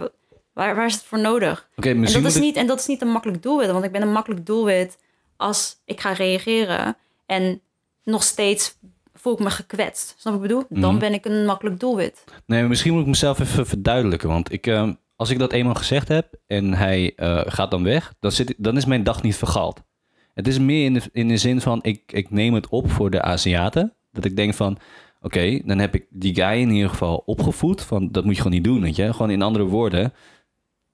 waar, waar is het voor nodig? Oké, en, dat is niet, en dat is niet een makkelijk doelwit, want ik ben een makkelijk doelwit als ik ga reageren en nog steeds voel ik me gekwetst. Snap ik bedoel? Dan mhm. ben ik een makkelijk doelwit. Nee, misschien moet ik mezelf even verduidelijken. Want ik, ehm, als ik dat eenmaal gezegd heb en hij eh, gaat dan weg, dan, zit, dan is mijn dag niet vergaald. Het is meer in de, in de zin van, ik, ik neem het op voor de Aziaten. Dat ik denk van, oké, dan heb ik die guy in ieder geval opgevoed. Van, dat moet je gewoon niet doen, weet je. Gewoon in andere woorden,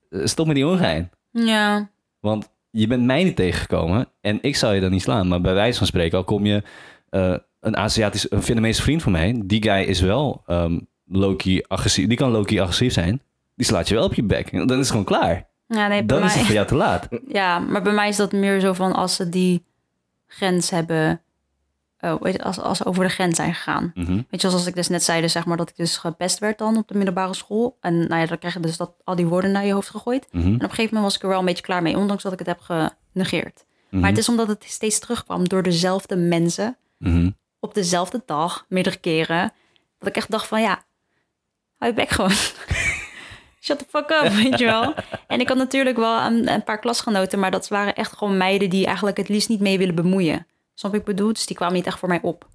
eh, stop met die ongein. Ja. Want je bent mij niet tegengekomen en ik zal je dan niet slaan. Maar bij wijze van spreken, al kom je eh, een Aziatisch, een Vietnamese vriend van mij, die guy is wel um, ehm, Loki agressief. Die kan Loki agressief zijn. Die slaat je wel op je bek. Dan is het gewoon klaar. Ja, nee, dan is het voor jou te laat. Ja, maar bij mij is dat meer zo van als ze die grens hebben. Oh, weet je, als, als ze over de grens zijn gegaan. Mhm. Weet je, zoals ik dus net zei, dus zeg maar dat ik dus gepest werd dan op de middelbare school. En nou ja, dan krijg je dus dat, al die woorden naar je hoofd gegooid. Mhm. En op een gegeven moment was ik er wel een beetje klaar mee, ondanks dat ik het heb genegeerd. Maar mhm. het is omdat het steeds terugkwam door dezelfde mensen op dezelfde dag, meerdere keren. Dat ik echt dacht van ja, hou je bek gewoon. Shut the fuck up, weet je wel. En ik had natuurlijk wel een, een, paar klasgenoten, maar dat waren echt gewoon meiden die eigenlijk het liefst niet mee willen bemoeien. Snap ik bedoel? Dus die kwamen niet echt voor mij op.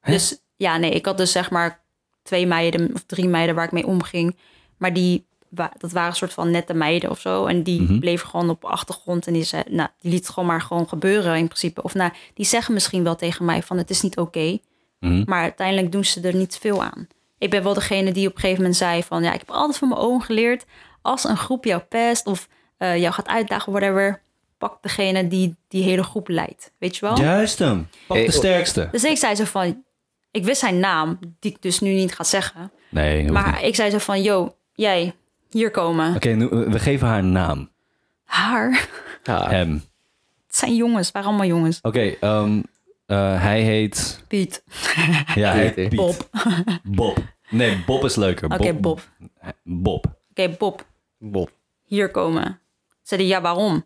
Dus ja, nee, ik had dus zeg maar twee meiden of drie meiden waar ik mee omging. Maar die dat waren een soort van nette meiden of zo. En die mhm. bleven gewoon op achtergrond en die, zei, nou, die liet het gewoon maar gewoon gebeuren in principe. Of nou, die zeggen misschien wel tegen mij van het is niet oké. Mhm. Maar uiteindelijk doen ze er niet veel aan. Ik ben wel degene die op een gegeven moment zei van ja, ik heb altijd van mijn oom geleerd. Als een groep jou pest of eh, jou gaat uitdagen, whatever, pak degene die die hele groep leidt. Weet je wel? Juist hem. Pak de oh. sterkste. Dus ik zei zo van, ik wist zijn naam, die ik dus nu niet ga zeggen. Nee, maar ik zei zo van, yo, jij, hier komen. Oké, okay, we geven haar een naam. Haar? Ja. Hem. Het zijn jongens, waren allemaal jongens. Oké, ehm, eh, hij heet... Piet. Ja, hij heet Piet. Bob. Bob. Nee, Bob is leuker. Oké, Bob. Bob. Oké, Bob. Bob. Hier komen. Zei ja, waarom?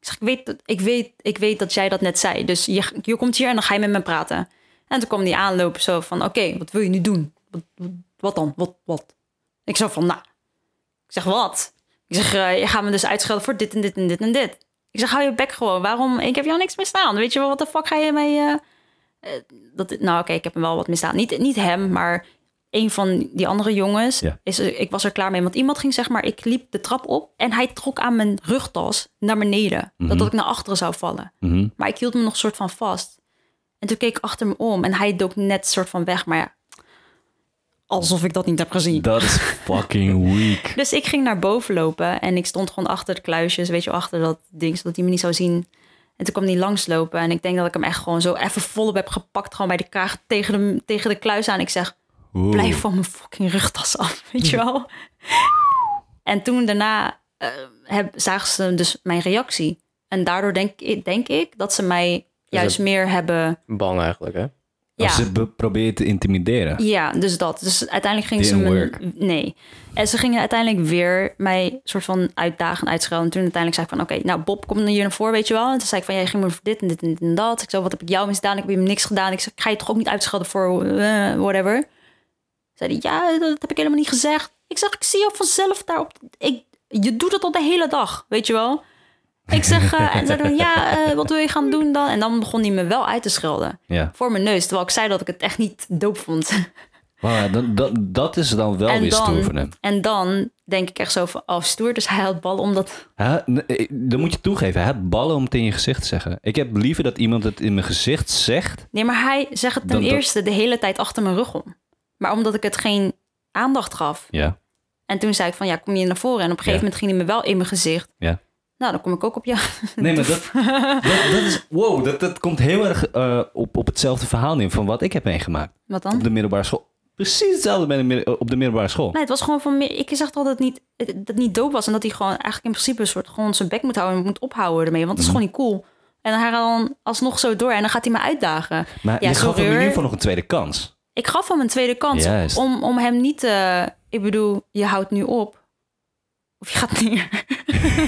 Ik zeg, ik weet, ik, weet, ik weet dat jij dat net zei. Dus je, je komt hier en dan ga je met me praten. En toen kwam die aanlopen zo van, oké, wat wil je nu doen? Wat, wat, dan? Wat, wat? Ik zo van, nou, zeg, wat? Ik zeg, eh, je gaat me dus uitschelden voor dit en dit en dit en dit. Ik zeg, hou je bek gewoon. Waarom? Ik heb jou niks misdaan. Weet je wel, wat de fuck ga je mee... Uh, dat, nou oké, ik heb hem wel wat misdaan. Niet, niet hem, maar een van die andere jongens. Is, ik was er klaar mee, want iemand ging zeg maar... Ik liep de trap op en hij trok aan mijn rugtas naar beneden. dat, mhm. dat ik naar achteren zou vallen. Mhm. Maar ik hield me nog soort van vast. En toen keek ik achter me om en hij dook net soort van weg. Maar ja, alsof ik dat niet heb gezien. Dat is fucking weak. dus ik ging naar boven lopen en ik stond gewoon achter de kluisjes, weet je, achter dat ding, zodat hij me niet zou zien. En toen kwam hij langslopen en ik denk dat ik hem echt gewoon zo even volop heb gepakt, gewoon bij de kraag tegen de, tegen de kluis aan. Ik zeg, blijf van mijn fucking rugtas af, weet je wel. en toen daarna eh, heb, zagen ze dus mijn reactie. En daardoor denk, denk ik dat ze mij juist meer hebben... Bang eigenlijk, hè? Ja. Of ze probeerde te intimideren. Ja, dus dat. Dus uiteindelijk gingen ze me... Nee. En ze gingen uiteindelijk weer mij soort van uitdagen, uitschelden. En toen uiteindelijk zei ik van... Oké, nou Bob, kom dan hier naar voren, weet je wel. En toen zei ik van... Jij ging me voor dit en dit en, dit en dat. Ik zei, wat heb ik jou misdaan? Ik heb je niks gedaan. Ik zei, ga je toch ook niet uitschelden voor uh, whatever? Zei hij, ja, dat heb ik helemaal niet gezegd. Ik zeg, ik zie jou vanzelf daarop. Ik, je doet het al de hele dag, weet je wel. Ik zeg, eh, en zij dan, ja, eh, wat wil je gaan doen dan? En dan begon hij me wel uit te schelden. Voor mijn neus, terwijl ik zei dat ik het echt niet doop vond. Maar dan, dat, dat is dan wel weer stoer van hem. En dan denk ik echt zo van, oh stoer, dus hij had ballen omdat... Huh? Eh, dan moet je toegeven, hij had ballen om het in je gezicht te zeggen. Ik heb liever dat iemand het in mijn gezicht zegt... Nee, maar hij zegt het ten eerste de hele tijd achter mijn rug om. Maar omdat ik het geen aandacht gaf. Ja. En toen zei ik van, ja, kom je naar voren? En op een gegeven moment ging hij me wel in mijn gezicht. Ja. Nou, dan kom ik ook op jou. Nee, maar dat, dat, is. Wow, dat, dat komt heel erg eh, op, op hetzelfde verhaal in van wat ik heb meegemaakt. Wat dan? Op de middelbare school. Precies hetzelfde bij de, op de middelbare school. Nee, het was gewoon van. Ik zag al dat het niet, dat niet doop was. En dat hij gewoon eigenlijk in principe een soort gewoon zijn bek moet houden en moet ophouden ermee. Want het is mhm. gewoon niet cool. En dan gaat hij dan alsnog zo door en dan gaat hij me uitdagen. Maar ja, je gaf hem in ieder geval nog een tweede kans. Ik gaf hem een tweede kans om, om hem niet te... Eh, ik bedoel, je houdt nu op. Of je gaat neer.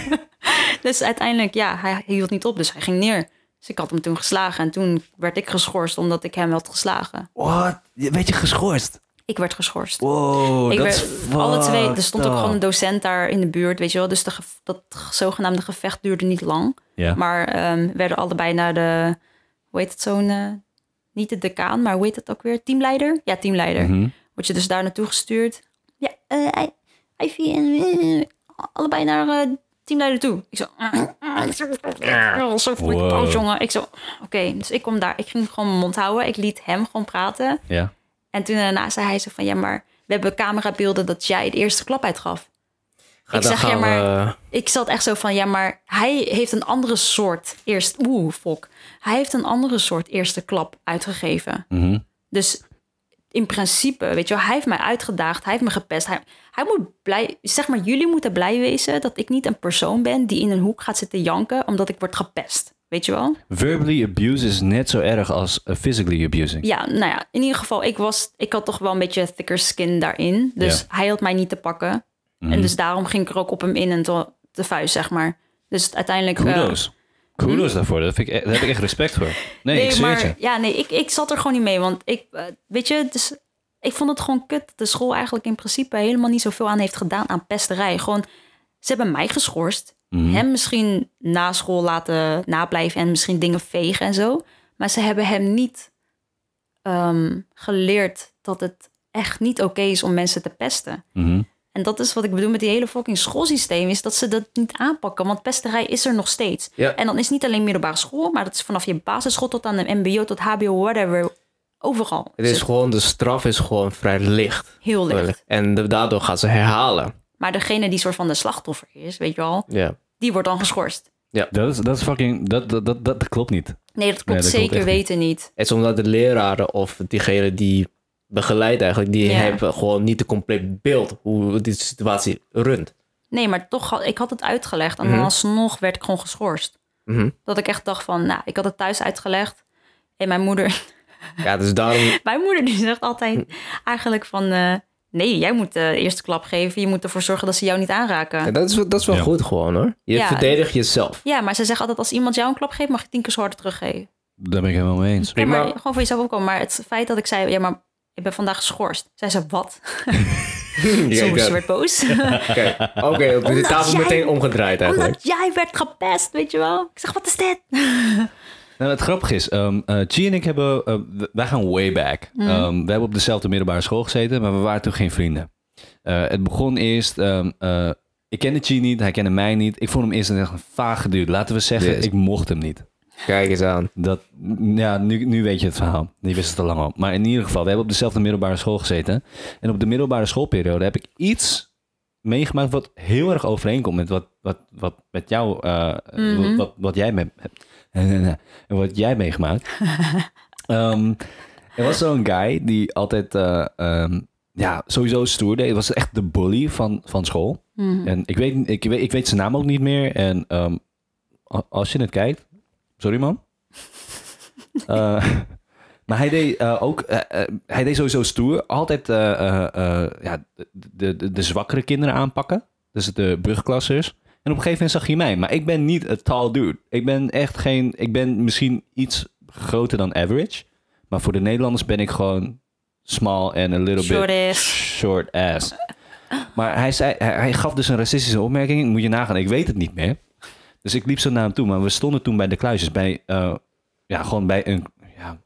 dus uiteindelijk, ja, hij hield niet op. Dus hij ging neer. Dus ik had hem toen geslagen. En toen werd ik geschorst omdat ik hem had geslagen. Wat? Weet je geschorst? Ik werd geschorst. Wow, ik werd, alle twee. Er stond ook gewoon een docent daar in de buurt, weet je wel. Dus de, dat zogenaamde gevecht duurde niet lang. Maar um, werden allebei naar de, hoe heet het zo'n, niet de decaan, maar hoe heet het ook weer? Teamleider? Ja, teamleider. Mhm. Word je dus daar naartoe gestuurd. Ja, uh, allebei naar uh, teamleider toe. Ik zo... Ah, ah, ah, oh, zo ik jongen. Ik zo... Oké, dus ik kom daar. Ik ging gewoon mijn mond houden. Ik liet hem gewoon praten. Ja. En toen daarna zei hij zo van... Ja, maar we hebben camerabeelden dat jij de eerste klap uitgaf. Ja, ik zeg, ja, maar... Ik zat echt zo van... Ja, maar hij heeft een andere soort eerst... Oeh, fok. Hij heeft een andere soort eerste klap uitgegeven. Mm Dus in principe, weet je wel, hij heeft mij uitgedaagd, hij heeft me gepest. Hij, hij moet blij, zeg maar, jullie moeten blij wezen dat ik niet een persoon ben die in een hoek gaat zitten janken omdat ik word gepest. Weet je wel? Verbally abuse is net zo erg als physically abusing. Ja, nou ja, in ieder geval, ik, was, ik had toch wel een beetje thicker skin daarin. Dus hij had mij niet te pakken. En mhm. dus daarom ging ik er ook op hem in en de vuist, zeg maar. Dus uiteindelijk. Kudos hm? daarvoor, dat vind ik, e- daar heb ik echt respect voor. Nee, ik je. Ja, nee, ik, ik zat er gewoon niet mee. Want ik, eh, weet je, dus, ik vond het gewoon kut dat de school eigenlijk in principe helemaal niet zoveel aan heeft gedaan aan pesterij. Gewoon, ze hebben mij geschorst. Mhm. Hem misschien na school laten nablijven en misschien dingen vegen en zo. Maar ze hebben hem niet ehm, geleerd dat het echt niet oké is om mensen te pesten. Mm en dat is wat ik bedoel met die hele fucking schoolsysteem, is dat ze dat niet aanpakken. Want pesterij is er nog steeds. Ja. En dan is niet alleen middelbare school, maar dat is vanaf je basisschool tot aan de mbo, tot hbo, whatever. Overal. Het is gewoon, de straf is gewoon vrij licht. Heel licht. En daardoor gaan ze herhalen. Maar degene die soort van de slachtoffer is, weet je wel, ja. die wordt dan geschorst. Ja, dat is, dat fucking, dat, dat, dat, klopt niet. Nee, dat klopt zeker weten niet. Het is omdat de leraren of diegene die begeleid eigenlijk. Die hebben gewoon niet een compleet beeld hoe die situatie runt. Nee, maar toch, had, ik had het uitgelegd. En dan mhm. alsnog werd ik gewoon geschorst. Mhm. Dat ik echt dacht van, nou, ik had het thuis uitgelegd. En mijn moeder... Ja, dus daarom... mijn moeder die zegt altijd mhm. eigenlijk van... Eh, nee, jij moet de eerste klap geven. Je moet ervoor zorgen dat ze jou niet aanraken. Ja, dat, is, dat is wel goed gewoon hoor. Je ja. verdedigt jezelf. Ja, maar ze zegt altijd als iemand jou een klap geeft... mag je tien keer zo harder teruggeven. Daar ben ik helemaal mee eens. maar, gewoon voor jezelf opkomen. Maar het feit dat ik zei, ja, maar ik ben vandaag geschorst. Zij zei, wat? Soms ze werd boos. Oké, okay. de tafel meteen omgedraaid eigenlijk. Omdat jij werd gepest, weet je wel. Ik zeg, wat is dit? Nou, het grappige is, um, ehm, Chi eh, en ik hebben, eh, wij gaan way back. Mm. we hebben op dezelfde middelbare school gezeten, maar we waren toen geen vrienden. Eh, het begon eerst, ehm, ik kende Chi niet, hij kende mij niet. Ik vond hem eerst een, echt een dude. Laten we zeggen, ik mocht hem niet. Kijk eens aan. Dat, ja, nu, nu weet je het verhaal. Die wist het al lang al. Maar in ieder geval, we hebben op dezelfde middelbare school gezeten. En op de middelbare schoolperiode heb ik iets meegemaakt wat heel erg overeenkomt met wat, wat, wat met jou, uh, wat, wat, jij met, wat jij meegemaakt. Ehm, er was zo'n guy die altijd, eh, ehm, ja, sowieso stoer deed. was echt de bully van, van school. Mhm. En ik weet, ik, weet, ik weet zijn naam ook niet meer. En ehm, als je het kijkt, Sorry, man. Eh, maar hij deed eh, ook, eh, hij deed sowieso stoer. Altijd ja, de, de, de, zwakkere kinderen aanpakken. Dus de brugklassers. En op een gegeven moment zag je mij. Maar ik ben niet een tall dude. Ik ben echt geen, ik ben misschien iets groter dan average. Maar voor de Nederlanders ben ik gewoon small and a little bit short ass. Maar hij, zei, hij, hij, gaf dus een racistische opmerking. Moet je nagaan, ik weet het niet meer. Dus ik liep zo naar hem toe. Maar we stonden toen bij de kluisjes. Bij, eh, ja, gewoon bij een... Ja,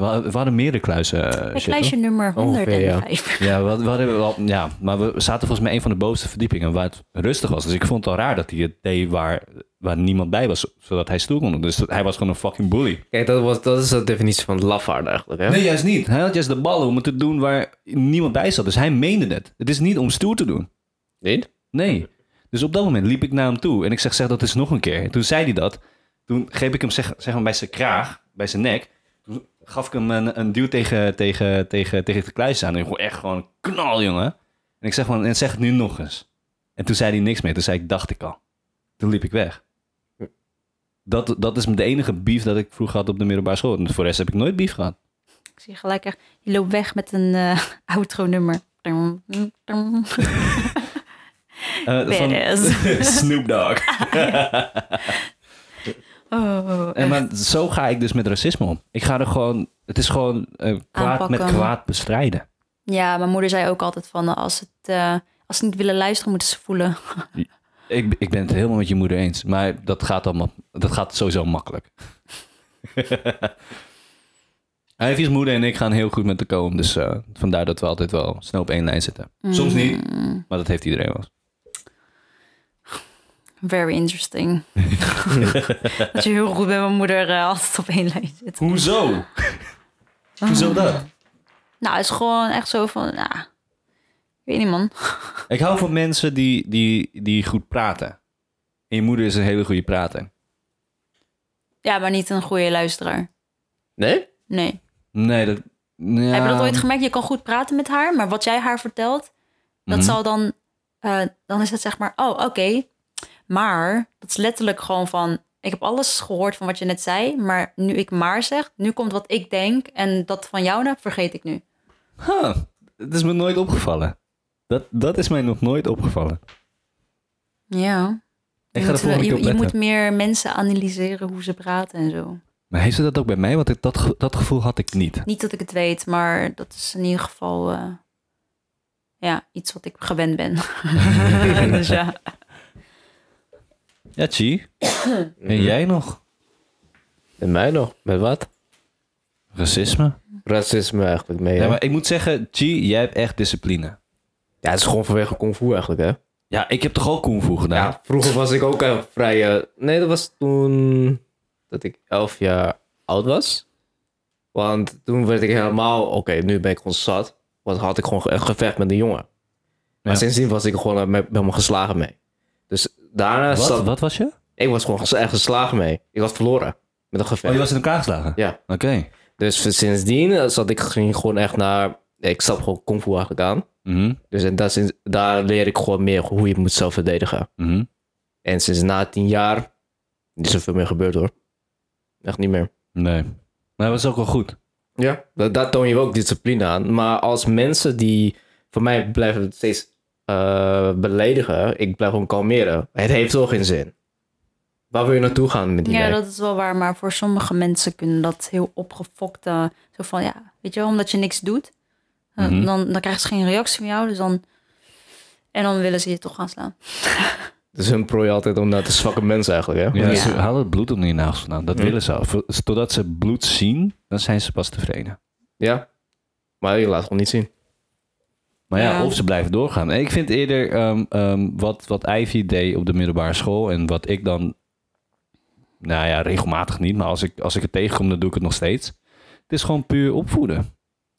we, hadden meerdere kluizen. eh kluisje nummer 105. Ja, ja, we, we ja, maar we zaten volgens mij een van de bovenste verdiepingen... waar het rustig was. Dus ik vond het al raar dat hij het deed waar, waar niemand bij was... zodat hij stoel kon doen. Dus hij was gewoon een fucking bully. Kijk, dat, was, dat is de definitie van lafaard eigenlijk. Hè? Nee, juist niet. Hij had juist de ballen om het te doen waar niemand bij zat. Dus hij meende het. Het is niet om stoer te doen. Nee. Nee. Dus op dat moment liep ik naar hem toe en ik zeg, zeg dat is nog een keer. En toen zei hij dat. Toen greep ik hem zeg, zeg maar bij zijn kraag, bij zijn nek. Toen gaf ik hem een, een duw tegen, tegen, tegen, tegen de kluis aan. En ik echt gewoon knal, jongen. En ik zeg van, en zeg het nu nog eens. En toen zei hij niks meer. Toen zei ik, dacht ik al. Toen liep ik weg. Dat, dat is de enige beef dat ik vroeger had op de middelbare school. En voor de rest heb ik nooit beef gehad. Ik zie gelijk echt, je loopt weg met een uh, outro nummer. Uh, Snoop Dogg. oh, en maar zo ga ik dus met racisme om. Ik ga er gewoon, het is gewoon eh, kwaad met kwaad bestrijden. Ja, mijn moeder zei ook altijd van als, het, eh, als ze niet willen luisteren, moeten ze voelen. ik, ik ben het helemaal met je moeder eens, maar dat gaat, allemaal, dat gaat sowieso makkelijk. Ivy's moeder en ik gaan heel goed met de om. Dus vandaar dat we altijd wel snel op één lijn zitten. Soms niet, mm. maar dat heeft iedereen wel very interesting. dat je heel goed bij mijn moeder eh, altijd op één lijn zit. Hoezo? Ah. Hoezo dat? Nou, het is gewoon echt zo van, ja, ik weet niet man. ik hou van mensen die, die, die goed praten. En je moeder is een hele goede prater. Ja, maar niet een goede luisteraar. Nee? Nee. Nee, dat... Ja. Heb je dat ooit gemerkt? Je kan goed praten met haar, maar wat jij haar vertelt, dat mhm. zal dan... Eh, dan is het zeg maar, oh, oké, maar, dat is letterlijk gewoon van, ik heb alles gehoord van wat je net zei, maar nu ik maar zeg, nu komt wat ik denk en dat van jou nou, vergeet ik nu. Huh, het is me nooit opgevallen. Dat, dat is mij nog nooit opgevallen. Ja. Ik ga je, je moet meer mensen analyseren hoe ze praten en zo. Maar heeft ze dat ook bij mij? Want ik, dat, dat gevoel had ik niet. Niet dat ik het weet, maar dat is in ieder geval eh, ja, iets wat ik gewend ben. dus ja. Ja, Chi. en mhm. jij nog? En mij nog? Met wat? Racisme. Racisme eigenlijk, mee. Ja, maar ik moet zeggen, Chi, jij hebt echt discipline. Ja, het is gewoon vanwege kung fu eigenlijk, hè? Ja, ik heb toch ook kung fu gedaan? Ja, vroeger was ik ook een vrije... Nee, dat was toen dat ik elf jaar oud was. Want toen werd ik helemaal... Oké, nu ben ik gewoon zat. Want had ik gewoon een gevecht met een jongen. Maar sindsdien was ik gewoon eh, helemaal geslagen mee. Dus wat, zat... wat was je? Ik was gewoon echt eh, geslagen mee. Ik was verloren met een gevecht. Oh, je was in elkaar geslagen? Ja. Oké. Dus sindsdien eh, zat ik gewoon echt naar... Ik zat gewoon kung fu eigenlijk aan. Mhm. Dus en dat, sinds, daar leer ik gewoon meer hoe je moet zelf verdedigen. Mm En sinds na tien jaar is er veel meer gebeurd hoor. Echt niet meer. Nee. Maar dat was ook wel goed. Ja, daar toon je ook discipline aan. Maar als mensen die... Voor mij blijven het steeds eh, beledigen. Ik blijf gewoon kalmeren. Het heeft toch geen zin. Waar wil je naartoe gaan met die Ja, dat is wel waar. Maar voor sommige mensen kunnen dat heel opgefokte... zo van, ja, weet je wel, omdat je niks doet. Eh, mhm. dan, dan krijgen ze geen reactie van jou. Dus dan, en dan willen ze je toch gaan slaan. Het is hun prooi altijd om naar te zwakke mensen eigenlijk, hè? Ja, ze halen het bloed om die nagels vandaan. Dat willen ze Totdat ze bloed zien, dan zijn ze pas tevreden. Ja, maar je laat het gewoon niet zien. Maar ja, of ze blijven doorgaan. En ik vind eerder ehm, ehm, wat, wat Ivy deed op de middelbare school en wat ik dan, nou ja, regelmatig niet, maar als ik, als ik het tegenkom, dan doe ik het nog steeds. Het is gewoon puur opvoeden.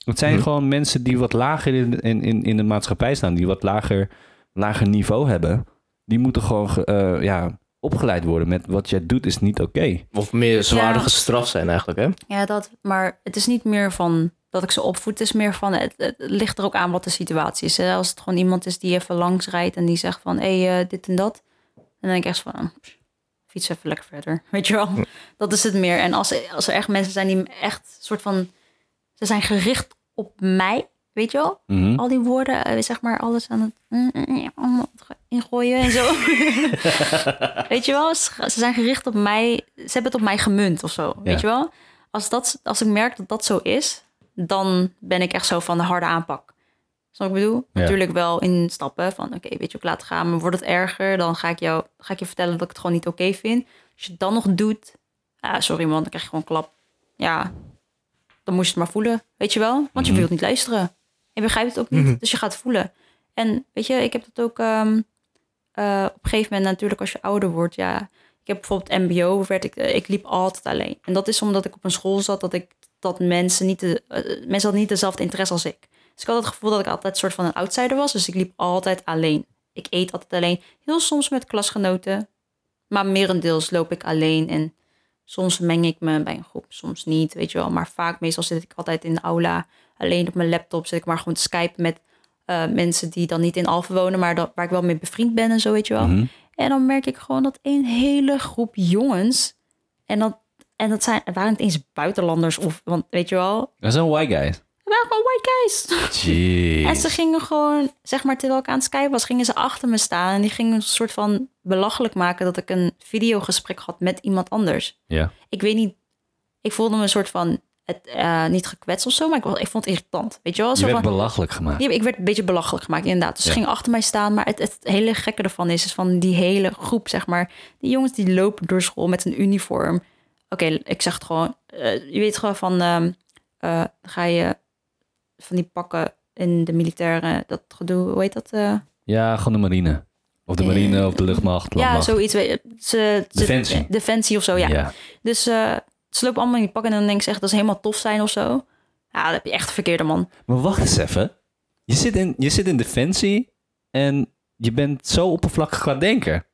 Het zijn mhm. gewoon mensen die wat lager in, in, in de maatschappij staan, die wat lager, lager niveau hebben. Die moeten gewoon eh, ja, opgeleid worden met wat jij doet is niet oké. Of meer zwaardige straf zijn eigenlijk, hè? Ja, dat, maar het is niet meer van dat ik ze opvoed. is meer van, het, ligt er ook aan wat de situatie is. Als het gewoon iemand is die even langs rijdt en die zegt van, hé, hey, eh, dit en dat. En dan denk ik echt van, fiets even lekker verder. Weet je wel? Dat is het meer. En als, als er echt mensen zijn die echt soort van, ze zijn gericht op mij, weet je wel? Mhm. Al die woorden, eh, zeg maar, alles aan het mm, mm, mm, ingooien en zo. weet je wel? Ze zijn gericht op mij, ze hebben het op mij gemunt of zo, weet je wel? Als, dat, als ik merk dat dat zo is, dan ben ik echt zo van de harde aanpak. Snap ik bedoel? Natuurlijk wel in stappen van oké, weet je, ik laat gaan, maar wordt het erger, dan ga ik, jou, ga ik je vertellen dat ik het gewoon niet oké vind. Als je het dan nog doet, ah, sorry man, dan krijg je gewoon klap. Ja, dan moest je het maar voelen, weet je wel? Want je mhm. wilt niet luisteren. Je begrijpt het ook niet, mhm. dus je gaat voelen. En weet je, ik heb dat ook ehm, eh, op een gegeven moment natuurlijk als je ouder wordt, ja. Ik heb bijvoorbeeld MBO, werd ik, eh, ik liep altijd alleen. En dat is omdat ik op een school zat dat ik dat mensen niet, de, eh, mensen hadden niet dezelfde interesse als ik. Dus ik had het gevoel dat ik altijd een soort van een outsider was. Dus ik liep altijd alleen. Ik eet altijd alleen. Heel soms met klasgenoten. Maar merendeels loop ik alleen. En soms meng ik me bij een groep. Soms niet, weet je wel. Maar vaak, meestal zit ik altijd in de aula. Alleen op mijn laptop zit ik maar gewoon te skypen met eh, mensen die dan niet in Alphen wonen. Maar dat, waar ik wel mee bevriend ben en zo, weet je wel. Mhm. En dan merk ik gewoon dat een hele groep jongens. En dan en dat zijn, waren het eens buitenlanders of, want weet je wel. Dat zijn white guys. Dat waren gewoon white guys. Jeez. En ze gingen gewoon, zeg maar, terwijl ik aan het skypen was, gingen ze achter me staan. En die gingen een soort van belachelijk maken dat ik een videogesprek had met iemand anders. Ja. Ik weet niet, ik voelde me een soort van het, eh, niet gekwetst of zo, maar ik, ik vond het irritant. Weet je wel? Zo je werd belachelijk gemaakt. Ja, ik werd een beetje belachelijk gemaakt, inderdaad. Dus ze gingen achter mij staan. Maar het, het hele gekke ervan is, is van die hele groep, zeg maar. Die jongens die lopen door school met een uniform. Oké, ik zeg het gewoon. Eh, je weet gewoon van, ehm, eh, ga je van die pakken in de militaire, dat gedoe, hoe heet dat? Eh? Ja, gewoon de marine. Of de marine, of de luchtmacht. Ja, zoiets. defensie. Defensie of zo, ja. Dus ze lopen allemaal in die pakken en dan denk ik echt dat ze helemaal tof zijn of zo. Ja, dat heb je echt de verkeerde man. Maar wacht eens even. Je zit in, je zit in defensie en je bent zo oppervlakkig qua denken.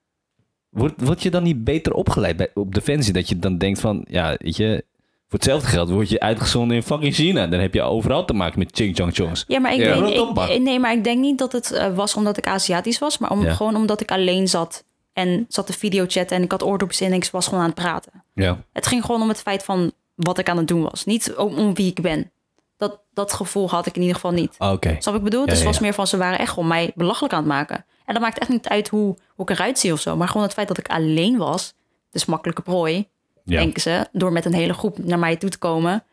Word, word je dan niet beter opgeleid bij, op defensie? Dat je dan denkt van, ja, weet je, voor hetzelfde geld word je uitgezonden in fucking China. Dan heb je overal te maken met Ching Chong Chongs. Ja, maar ik, Denk, ik, nee, maar ik denk niet dat het eh, was omdat ik Aziatisch was, maar om, gewoon omdat ik alleen zat. En zat de videochat en ik had oordopjes in en ik was gewoon aan het praten. Ja. Het ging gewoon om het feit van wat ik aan het doen was. Niet om, om wie ik ben. Dat, dat gevoel had ik in ieder geval niet. Ah, oké. Okay. Snap ik bedoel? dus het was meer van ze waren echt gewoon mij belachelijk aan het maken. En dat maakt echt niet uit hoe hoe ik eruit zie of zo. Maar gewoon het feit dat ik alleen was, dus makkelijke prooi, denken ze, door met een hele groep naar mij toe te komen.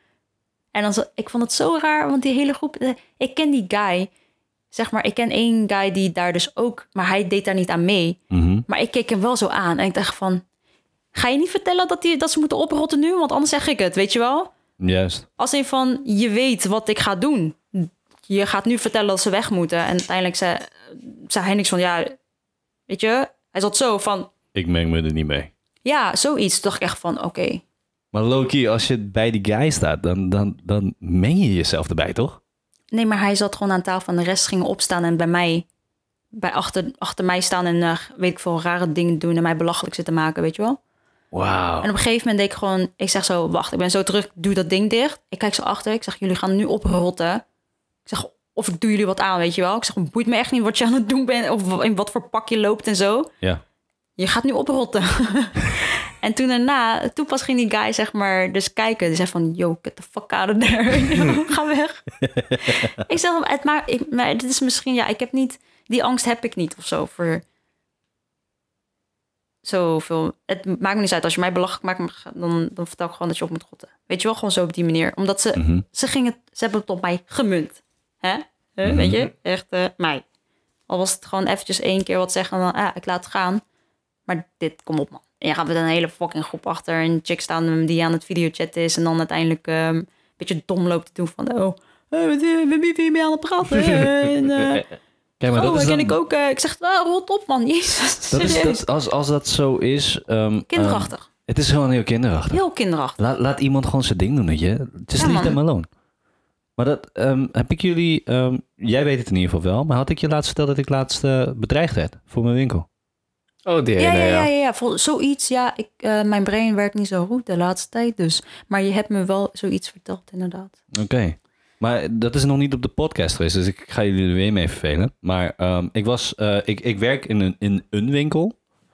En dan, ik vond het zo raar, want die hele groep, eh, ik ken die guy. Zeg maar, ik ken één guy die daar dus ook, maar hij deed daar niet aan mee. Mhm. Maar ik keek hem wel zo aan en ik dacht van, ga je niet vertellen dat, die, dat ze moeten oprotten nu? Want anders zeg ik het, weet je wel? Juist. Als een van, je weet wat ik ga doen. Je gaat nu vertellen dat ze weg moeten. En uiteindelijk zei, zei hij niks van, ja, Weet je? Hij zat zo van... Ik meng me er niet mee. Ja, zoiets. Toen dacht ik echt van, oké. Maar Loki, als je bij die guy staat, dan, dan, dan meng je jezelf erbij, toch? Nee, maar hij zat gewoon aan tafel en de rest ging opstaan en bij mij... Bij achter, achter mij staan en eh, weet ik veel rare dingen doen en mij belachelijk zitten maken, weet je wel? Wow. En op een gegeven moment deed ik gewoon, ik zeg zo, wacht, ik ben zo terug, doe dat ding dicht. Ik kijk zo achter, ik zeg, jullie gaan nu oprotten. Ik zeg, of ik doe jullie wat aan, weet je wel. Ik zeg, boeit me echt niet wat je aan het doen bent. Of in wat voor pak je loopt en zo. Ja. Je gaat nu oprotten. en toen daarna, toen pas ging die guy zeg maar dus kijken. Die zei van, yo, get the fuck out of there. Ga weg. ik zeg, het, maar, ik, maar dit is misschien, ja, ik heb niet... Die angst heb ik niet of zo voor zoveel. Het maakt me niet uit. Als je mij belachelijk maakt, dan, dan vertel ik gewoon dat je op moet rotten. Weet je wel, gewoon zo op die manier. Omdat ze, mhm. ze, gingen, ze hebben het op mij gemunt hè? Weet je, mhm. echt uh, mij. Al was het gewoon eventjes één keer wat zeggen dan, ah, ik laat het gaan. Maar dit, kom op man. En je gaat met een hele fucking groep achter en chick staan die aan het videochat is. En dan uiteindelijk ehm, een beetje dom loopt te van, oh, we eh, wie eh, ben je aan het praten? Kijk, maar oh, dat is ik ook. ik zeg, wel oh, rot op man, jezus. Dat is, dat, als, als dat zo is... Ehm, ehm, kinderachtig. het is gewoon heel kinderachtig. Heel kinderachtig. Laat, laat iemand gewoon zijn ding doen, weet je. Het is niet helemaal alone. Maar dat, um, heb ik jullie, ehm, jij weet het in ieder geval wel, maar had ik je laatst verteld dat ik laatst eh, bedreigd werd voor mijn winkel? Oh, die ja, ja, ja, ja, ja. zoiets, ja. Ik, eh, mijn brein werkt niet zo goed de laatste tijd, dus. Maar je hebt me wel zoiets verteld, inderdaad. Oké. Maar dat is nog niet op de podcast geweest, dus ik ga jullie er weer mee vervelen. Maar ehm, ik, was, eh, ik, ik werk in een, in een winkel.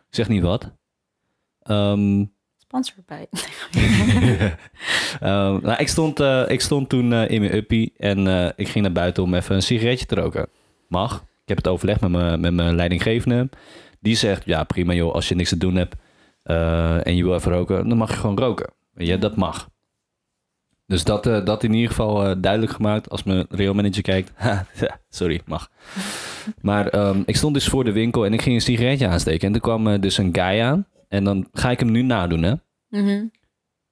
Ik zeg niet wat. Um, sponsor bij. Ehm, nou, ik, stond, eh, ik stond toen eh, in mijn uppie en eh, ik ging naar buiten om even een sigaretje te roken. Mag. Ik heb het overlegd met mijn, met mijn leidinggevende. Die zegt, ja prima joh, als je niks te doen hebt en je wil even roken, dan mag je gewoon roken. Ja, dat mag. Dus dat, dat in ieder geval duidelijk gemaakt. Als mijn manager kijkt, sorry, mag. Maar ehm, ik stond dus voor de winkel en ik ging een sigaretje aansteken. En er kwam dus een guy aan. En dan ga ik hem nu nadoen, hè? Mhm.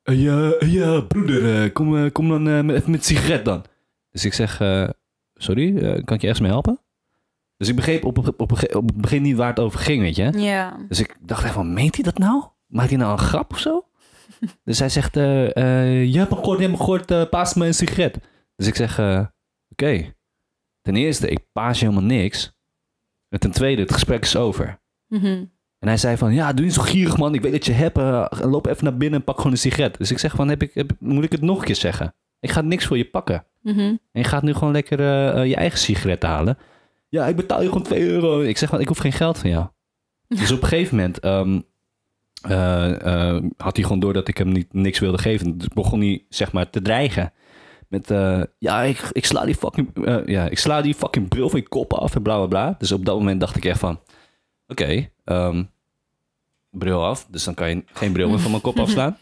Eh, ja, eh, ja, broeder, eh, kom, kom dan met, met sigaret dan. Dus ik zeg, sorry, kan ik je ergens mee helpen? Dus ik begreep op, op, op, het begin niet waar het over ging, weet je. Ja. Dus ik dacht echt meent hij dat nou? Maakt hij nou een grap of zo? dus hij zegt, je hebt me gehoord, je me paas me een sigaret. Dus ik zeg, oké. Ten eerste, ik paas helemaal niks. En ten tweede, het gesprek is over. Mhm. En hij zei van, ja, doe niet zo gierig man, ik weet dat je hebt. Eh, loop even naar binnen en pak gewoon een sigaret. Dus ik zeg van, heb ik, heb, moet ik het nog een keer zeggen? Ik ga niks voor je pakken. Mhm. En je gaat nu gewoon lekker eh, eh, je eigen sigaret halen. Ja, ik betaal je gewoon 2 euro. Ik zeg van, ik hoef geen geld van jou. dus op een gegeven moment ehm, had hij gewoon door dat ik hem niet, niks wilde geven. Dus begon hij, zeg maar, te dreigen. Met, ja, ik, ik, sla die fucking, ja, ik sla die fucking bril van je kop af en bla bla bla. Dus op dat moment dacht ik echt van, oké, ehm, bril af. Dus dan kan je geen bril meer van mijn kop afslaan.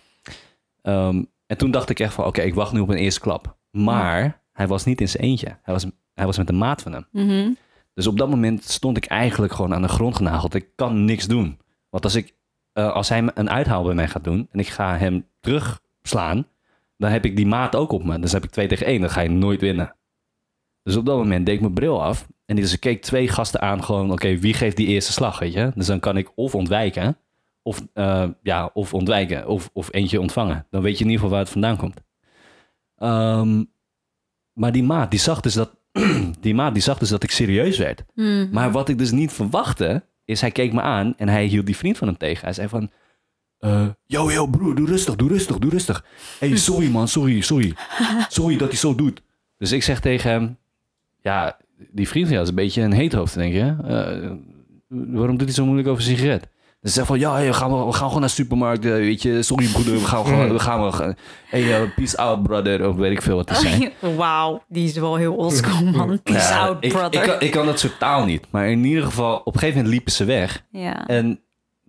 Um, en toen dacht ik echt van, oké, ik wacht nu op een eerste klap. Maar hij was niet in zijn eentje. Hij was, hij was met de maat van hem. Mhm. Dus op dat moment stond ik eigenlijk gewoon aan de grond genageld. Ik kan niks doen. Want als, ik, eh, als hij een uithaal bij mij gaat doen en ik ga hem terugslaan, dan heb ik die maat ook op me. Dus heb ik twee tegen één. Dan ga je nooit winnen. Dus op dat moment deed ik mijn bril af. En dus ik keek twee gasten aan, gewoon, oké, wie geeft die eerste slag, weet je? Dus dan kan ik of ontwijken, of, eh, ja, of ontwijken, of, of eentje ontvangen. Dan weet je in ieder geval waar het vandaan komt. Ehm, maar die maat, die zag dus dat, die maat, die zag dus dat ik serieus werd. Mhm. Maar wat ik dus niet verwachtte, is hij keek me aan en hij hield die vriend van hem tegen. Hij zei van, uh, yo, broer, doe rustig, doe rustig, doe rustig. hey, sorry man, sorry, sorry. Sorry dat hij zo doet. Dus ik zeg tegen hem, ja, die vriend jou is een beetje een heet hoofd denk je. Eh, waarom doet hij zo moeilijk over sigaret? Ze zegt van, ja, we, gaan, we gaan gewoon naar de supermarkt, eh, weet je. Sorry broeder, we gaan gewoon, we gaan we. Hey, eh, peace out brother, of weet ik veel wat te zijn. Wauw, die is wel heel oldschool man. Peace out brother. Ik, ik, kan, dat soort taal niet. Maar in ieder geval, op een gegeven moment liepen ze weg. Ja. En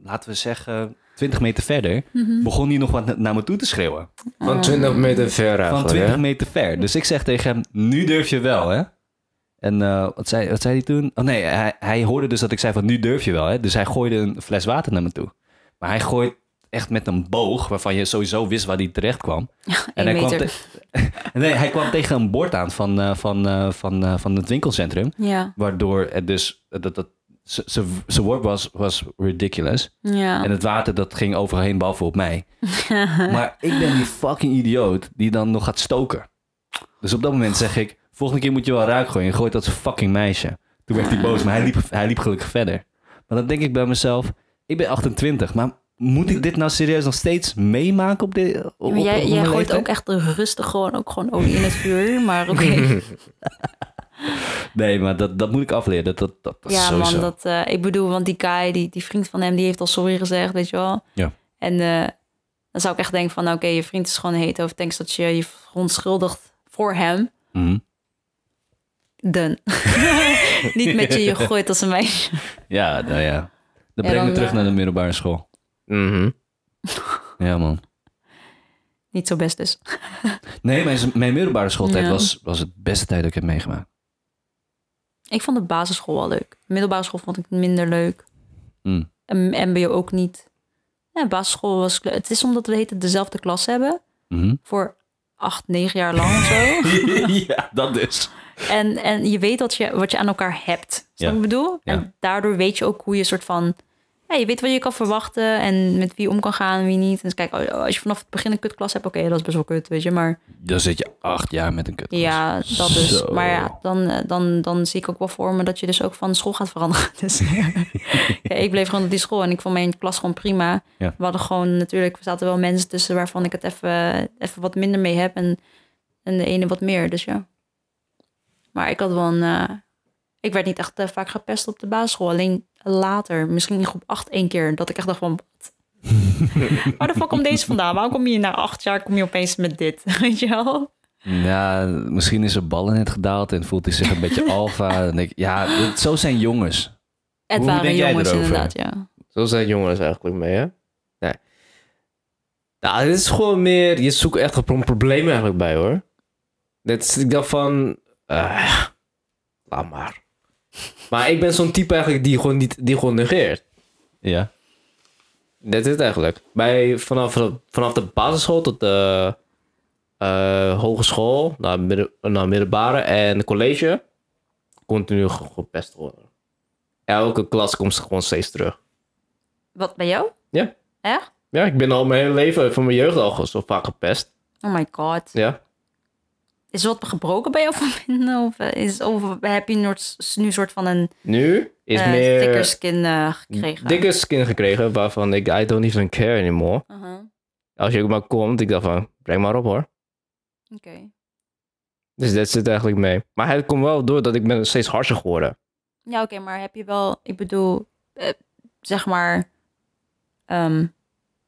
laten we zeggen, 20 meter verder, mhm. begon hij nog wat naar me toe te schreeuwen. Van 20 meter ver Van 20 meter ver. Dus ik zeg tegen hem, nu durf je wel hè. En eh, wat, zei, wat zei hij toen? Oh nee, hij, hij hoorde dus dat ik zei van nu durf je wel. Hè? Dus hij gooide een fles water naar me toe. Maar hij gooit echt met een boog waarvan je sowieso wist waar die terecht kwam. Ja, en hij kwam, nee, hij kwam tegen een bord aan van, eh, van, eh, van, van het winkelcentrum. Ja. Waardoor het dus dat, dat, zijn woord was, was ridiculous. Ja. En het water dat ging overheen, behalve op mij. maar ik ben die fucking idioot die dan nog gaat stoken. Dus op dat moment zeg ik, Volgende keer moet je wel raak gooien. Gooi dat fucking meisje. Toen werd hij boos, maar hij liep, hij liep gelukkig verder. Maar dan denk ik bij mezelf, ik ben 28, maar moet ik dit nou serieus nog steeds meemaken op de? op, jij, jij gooit ook echt rustig gewoon, ook gewoon olie in het vuur, maar oké. nee, maar dat, dat moet ik afleren. Dat, dat, dat, ja, man, dat, eh, ik bedoel, want die Kai, die, die vriend van hem, die heeft al sorry gezegd, weet je wel. Ja. En eh, dan zou ik echt denken van, oké, je vriend is gewoon heet of thanks dat je je onschuldigt voor hem. Mhm dun. niet met je, je gooit als een meisje. Ja, nou ja. Dat brengt me terug eh, naar de middelbare school. Mhm. Ja, man. Niet zo best dus. Nee, mijn, mijn middelbare schooltijd was, was het beste tijd dat ik heb meegemaakt. Ik vond de basisschool wel leuk. Middelbare school vond ik minder leuk. Mm. En MBO ook niet. Ja, basisschool was... Het is omdat we het dezelfde klas hebben. Mhm. Voor acht, negen jaar lang of zo. ja, dat dus. En, en je weet wat je, wat je aan elkaar hebt. Snap ja. wat ik bedoel? En daardoor weet je ook hoe je soort van... je weet wat je kan verwachten en met wie om kan gaan en wie niet. En dus kijk, oh, als je vanaf het begin een kutklas hebt, oké, dat is best wel kut, weet je. Maar dan zit je acht jaar met een kutklas. Ja, dat is. Maar ja, dan, eh, dan, dan zie ik ook wel voor me dat je dus ook van school gaat veranderen. Dus ik bleef gewoon op die school en ik vond mijn klas gewoon prima. We hadden gewoon natuurlijk, er zaten wel mensen tussen waarvan ik het even, even wat minder mee heb en, en de ene wat meer. Dus ja. Maar ik had wel eh, ik werd niet echt eh, vaak gepest op de basisschool. Alleen later, misschien in groep 8 één keer, dat ik echt dacht van. Wat? Waar de fuck komt deze vandaan? Waarom kom je na acht jaar kom je opeens met dit? Weet je wel? Ja, misschien is er ballen in het gedaald en voelt hij zich een beetje alfa. En denk, ja, zo zijn jongens. Het Hoe waren jongens inderdaad, ja. Zo zijn jongens eigenlijk mee, hè? Nee. Nou, dit is gewoon meer... Je zoekt echt een probleem eigenlijk bij, hoor. Dit, ik dacht van uh, laat maar. Maar ik ben zo'n type eigenlijk die gewoon, niet, die gewoon negeert. Ja. Dat is het eigenlijk. Bij, vanaf, vanaf de basisschool tot de uh, hogeschool, naar, midden, naar middelbare en college, continu gepest worden. Elke klas komt gewoon steeds terug. Wat, bij jou? Ja. Echt? Ja, ik ben al mijn hele leven, van mijn jeugd al zo vaak gepest. Oh my god. Ja. Is wat gebroken bij jou van binnen? Of, eh, is, of heb je nu een soort van een... Nu is uh, meer... Dikker skin eh, gekregen. Dikker skin gekregen, waarvan ik... I don't even care anymore. Uh-huh. Als je ook maar komt, ik dacht van... Breng maar op hoor. Oké. Dus dat zit eigenlijk mee. Maar het komt wel door dat ik ben steeds harder geworden. Ja, oké, maar heb je wel... Ik bedoel, zeg maar... Ehm,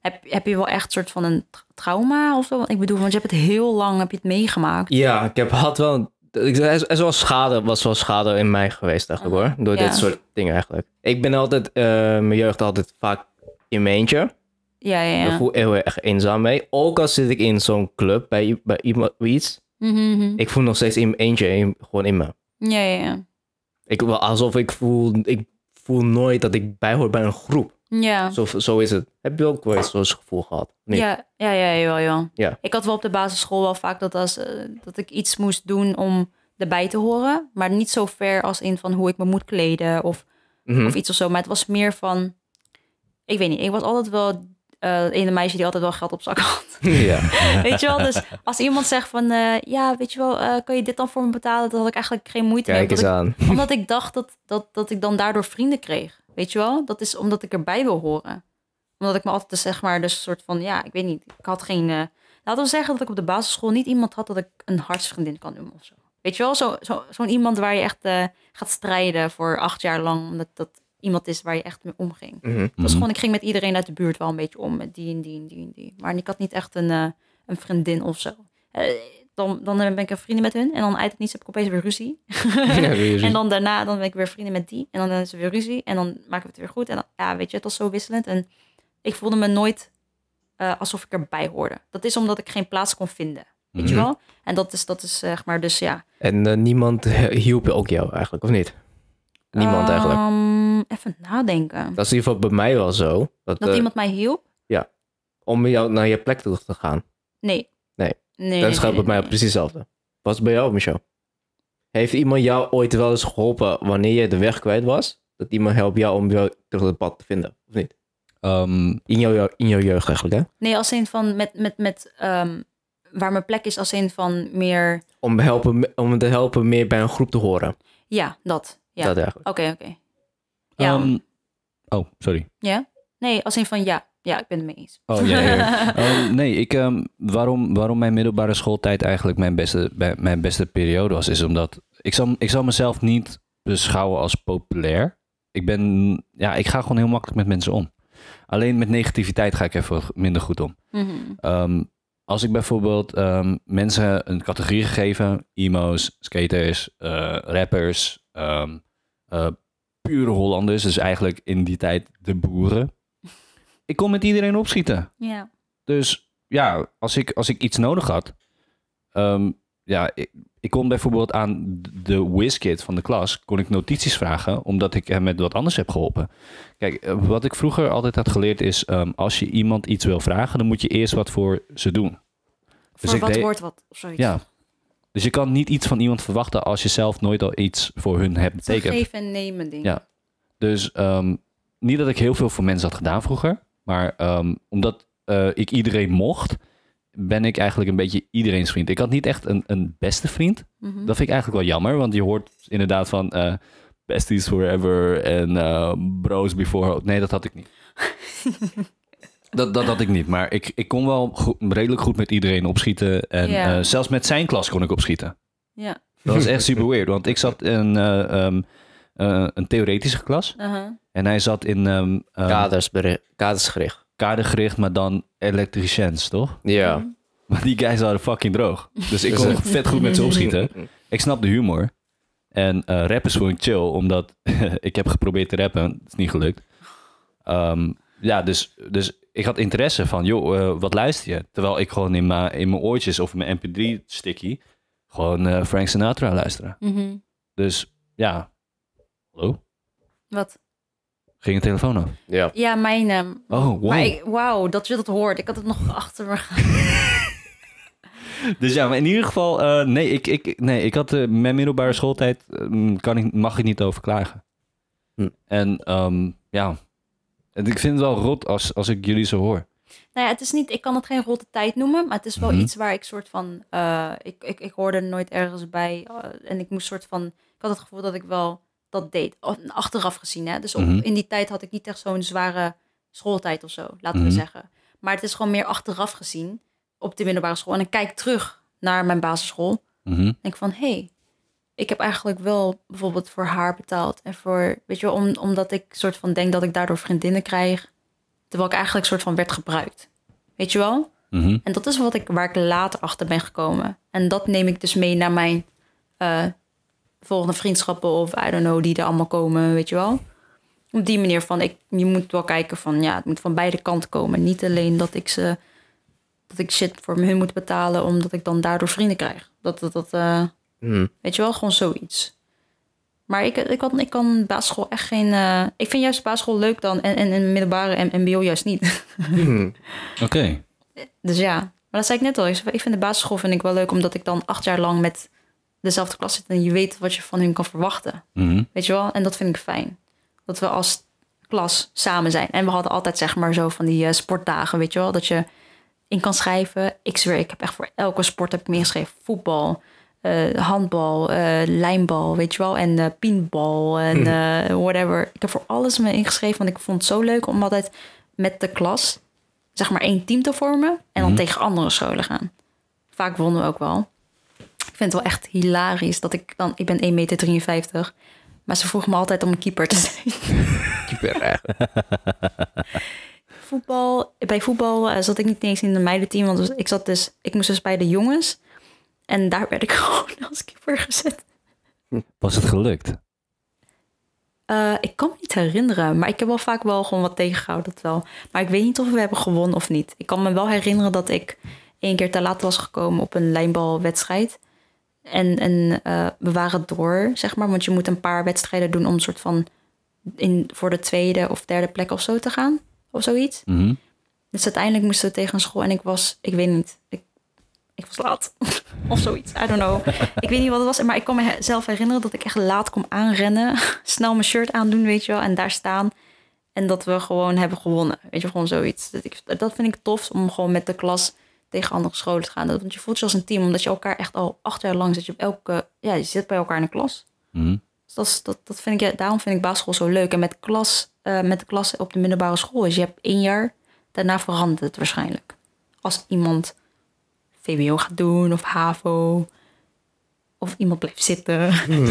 heb, heb je wel echt soort van een trauma of zo? Ik bedoel, want je hebt het heel lang heb je het meegemaakt. Ja, ik heb had wel. Er schade, was wel schade in mij geweest eigenlijk hoor. Door dit soort dingen eigenlijk. Ik ben altijd, eh, mijn jeugd altijd vaak in mijn eentje. Ja, ja, ja. Daar voel ik heel erg eenzaam mee. Ook als zit ik in zo'n club bij, bij iemand iets. Mm -hmm. Ik voel nog steeds in mijn eentje gewoon in me. Ja, ja, ja. Ik, alsof ik voel, ik voel nooit dat ik bijhoor bij een groep. Ja. Zo, zo is het. Heb je ook wel eens zo'n gevoel gehad? Nee. Ja, ja, ja, jawel, Ja. Ik had wel op de basisschool wel vaak dat, als, eh, dat ik iets moest doen om erbij te horen. Maar niet zo ver als in van hoe ik me moet kleden of, mhm. of iets of zo. Maar het was meer van... Ik weet niet, ik was altijd wel uh, eh, ene meisje die altijd wel geld op zak had. Ja. weet je wel, dus als iemand zegt van... Eh, ja, weet je wel, uh, kan je dit dan voor me betalen? Dan had ik eigenlijk geen moeite Kijk Eens Omdat ik dacht dat, dat, dat ik dan daardoor vrienden kreeg. Weet je wel? Dat is omdat ik erbij wil horen. Omdat ik me altijd dus, zeg maar dus een soort van, ja, ik weet niet. Ik had geen, uh, laten we zeggen dat ik op de basisschool niet iemand had dat ik een hartsvriendin kan noemen of zo. Weet je wel, zo'n zo, zo iemand waar je echt eh, gaat strijden voor acht jaar lang. Omdat dat iemand is waar je echt mee omging. Mm Dat was mhm. gewoon, ik ging met iedereen uit de buurt wel een beetje om. Met die en die en die en die. Maar ik had niet echt een, eh, een vriendin of zo dan, dan ben ik vrienden met hun. En dan eindelijk niet niets heb ik opeens weer ruzie. en dan daarna dan ben ik weer vrienden met die. En dan is er weer ruzie. En dan maken we het weer goed. En dan, ja, weet je, het was zo wisselend. En ik voelde me nooit eh, alsof ik erbij hoorde. Dat is omdat ik geen plaats kon vinden. Weet je mhm. wel? En dat is, dat is eh, zeg maar, dus ja. En eh, niemand hielp ook jou eigenlijk, of niet? Niemand ehm, eigenlijk. even nadenken. Dat is in ieder geval bij mij wel zo. Dat, iemand mij hielp? Ja. Om jou naar je plek terug te gaan. Nee. Nee. Nee. Dat is bij mij precies hetzelfde. Was bij jou, Michel? Heeft iemand jou ooit wel eens geholpen wanneer je de weg kwijt was? Dat iemand helpt jou om weer terug het pad te vinden, of niet? Ehm, in, jouw, in jouw jeugd eigenlijk, hè? Nee, als een van met, met, met ehm, waar mijn plek is, als een van meer... Om, helpen, om te helpen meer bij een groep te horen. Ja, dat. Ja. Dat eigenlijk. Oké, oké. Ja. Ehm, oh, sorry. Ja? Nee, als een van ja. Ja, ik ben het mee eens. Oh, ja, ehm, nee, ik, ehm, waarom, waarom mijn middelbare schooltijd eigenlijk mijn beste, mijn beste periode was, is omdat ik zal, ik zal mezelf niet beschouwen als populair. Ik ben, ja, ik ga gewoon heel makkelijk met mensen om. Alleen met negativiteit ga ik even minder goed om. Mhm. Ehm, als ik bijvoorbeeld mensen een categorie gegeven, emo's, skaters, eh, rappers, um, pure Hollanders, dus eigenlijk in die tijd de boeren ik kon met iedereen opschieten. Ja. Dus ja, als ik, als ik iets nodig had. Ehm, ja, ik, ik, kon bijvoorbeeld aan de WizKid van de klas kon ik notities vragen, omdat ik hem met wat anders heb geholpen. Kijk, eh, wat ik vroeger altijd had geleerd is, ehm, als je iemand iets wil vragen, dan moet je eerst wat voor ze doen. Dus voor dus wat deed, wordt wat, zoiets. Ja. Dus je kan niet iets van iemand verwachten als je zelf nooit al iets voor hun hebt betekend. Geven en nemen dingen. Ja. Dus ehm, niet dat ik heel veel voor mensen had gedaan vroeger. Maar ehm, omdat eh, ik iedereen mocht, ben ik eigenlijk een beetje iedereen's vriend. Ik had niet echt een, een beste vriend. Mhm. Dat vind ik eigenlijk wel jammer, want je hoort inderdaad van eh, besties forever en uh, bros before. Nee, dat had ik niet. dat, dat had ik niet, maar ik, ik kon wel redelijk goed met iedereen opschieten. En zelfs met zijn klas kon ik opschieten. Ja. Dat was echt super weird, want ik zat in um, een theoretische klas. Uh-huh. En hij zat in... Um, um, kadersgericht. Kadergericht, maar dan elektriciens, toch? Ja. Mhm. Maar die guys waren fucking droog. Dus ik dus, kon eh, vet goed met ze opschieten. Mhm. Ik snap de humor. En eh, rap is gewoon chill, omdat ik heb geprobeerd te rappen. Het is niet gelukt. Ehm, ja, dus, dus ik had interesse van, joh, eh, wat luister je? Terwijl ik gewoon in, in mijn oortjes of mijn mp3-sticky gewoon Frank Sinatra luisteren. Mhm. Dus ja, hallo? Wat? Ging een telefoon af? Ja. Ja, mijn. Um, oh, wow. dat je dat hoort. Ik had het nog achter me Dus ja, maar in ieder geval, eh, nee, ik, ik, nee, ik had eh, mijn middelbare schooltijd, ehm, kan ik, mag ik niet over klagen. Hm. En ehm, ja, ik vind het wel rot als, als ik jullie zo hoor. Nou ja, het is niet, ik kan het geen rotte tijd noemen, maar het is wel mhm. iets waar ik soort van, eh, ik, ik, ik hoorde nooit ergens bij en ik moest soort van, ik had het gevoel dat ik wel dat deed. Achteraf gezien, hè. Dus op, mhm. in die tijd had ik niet echt zo'n zware schooltijd of zo, laten we mhm. zeggen. Maar het is gewoon meer achteraf gezien op de middelbare school. En ik kijk terug naar mijn basisschool. Mm -hmm. Denk van, hé, hey, ik heb eigenlijk wel bijvoorbeeld voor haar betaald. En voor, weet je, wel, omdat ik soort van denk dat ik daardoor vriendinnen krijg. Terwijl ik eigenlijk soort van werd gebruikt. Weet je wel? Mhm. En dat is wat ik, waar ik later achter ben gekomen. En dat neem ik dus mee naar mijn eh, volgende vriendschappen of I don't know, die er allemaal komen, weet je wel. Op die manier van, ik, je moet wel kijken van, ja, het moet van beide kanten komen. Niet alleen dat ik ze, dat ik shit voor hun moet betalen, omdat ik dan daardoor vrienden krijg. Dat, dat, dat eh, hmm. weet je wel, gewoon zoiets. Maar ik, ik, kan, ik kan basisschool echt geen... Eh, ik vind juist basisschool leuk dan en, en, middelbare en mbo juist niet. Hmm. Oké. Dus ja, maar dat zei ik net al. Ik vind de basisschool vind ik wel leuk, omdat ik dan acht jaar lang met dezelfde klas zitten en je weet wat je van hun kan verwachten. Mhm. Weet je wel? En dat vind ik fijn. Dat we als klas samen zijn. En we hadden altijd zeg maar zo van die eh, sportdagen, weet je wel? Dat je in kan schrijven. Ik zweer, ik heb echt voor elke sport heb ik ingeschreven. Voetbal, eh, handbal, eh, lijnbal, weet je wel? En pinball en mhm. whatever. Ik heb voor alles me ingeschreven, want ik vond het zo leuk om altijd met de klas zeg maar één team te vormen en dan mhm. tegen andere scholen gaan. Vaak wonnen we ook wel vind het wel echt hilarisch dat ik dan... Ik ben 1,53 meter, 53, maar ze vroeg me altijd om een keeper te zijn. keeper, echt. voetbal, bij voetbal eh, zat ik niet eens in de meidenteam, want ik, zat dus, ik moest dus bij de jongens. En daar werd ik gewoon als keeper gezet. Was het gelukt? Eh, ik kan me niet herinneren, maar ik heb wel vaak wel gewoon wat tegengehouden. Dat wel. Maar ik weet niet of we hebben gewonnen of niet. Ik kan me wel herinneren dat ik één keer te laat was gekomen op een lijnbalwedstrijd. En, en eh, we waren door, zeg maar. Want je moet een paar wedstrijden doen om een soort van in, voor de tweede of derde plek of zo te gaan. Of zoiets. Mhm. Dus uiteindelijk moesten we tegen school en ik was, ik weet niet, ik, ik was laat. of zoiets, I don't know. ik weet niet wat het was, maar ik kon zelf herinneren dat ik echt laat kom aanrennen. Snel mijn shirt aandoen, weet je wel, en daar staan. En dat we gewoon hebben gewonnen. Weet je, gewoon zoiets. Dat, ik, dat vind ik tof om gewoon met de klas tegen andere scholen te gaan. Want je voelt je als een team, omdat je elkaar echt al acht jaar lang zit. Je, op elke, ja, je zit bij elkaar in de klas. Mhm. Dus dat, dat, vind ik, daarom vind ik basisschool zo leuk. En met, klas, eh, met de klas op de middelbare school is, je hebt één jaar, daarna verandert het waarschijnlijk. Als iemand VWO gaat doen of HAVO, of iemand blijft zitten. Mm.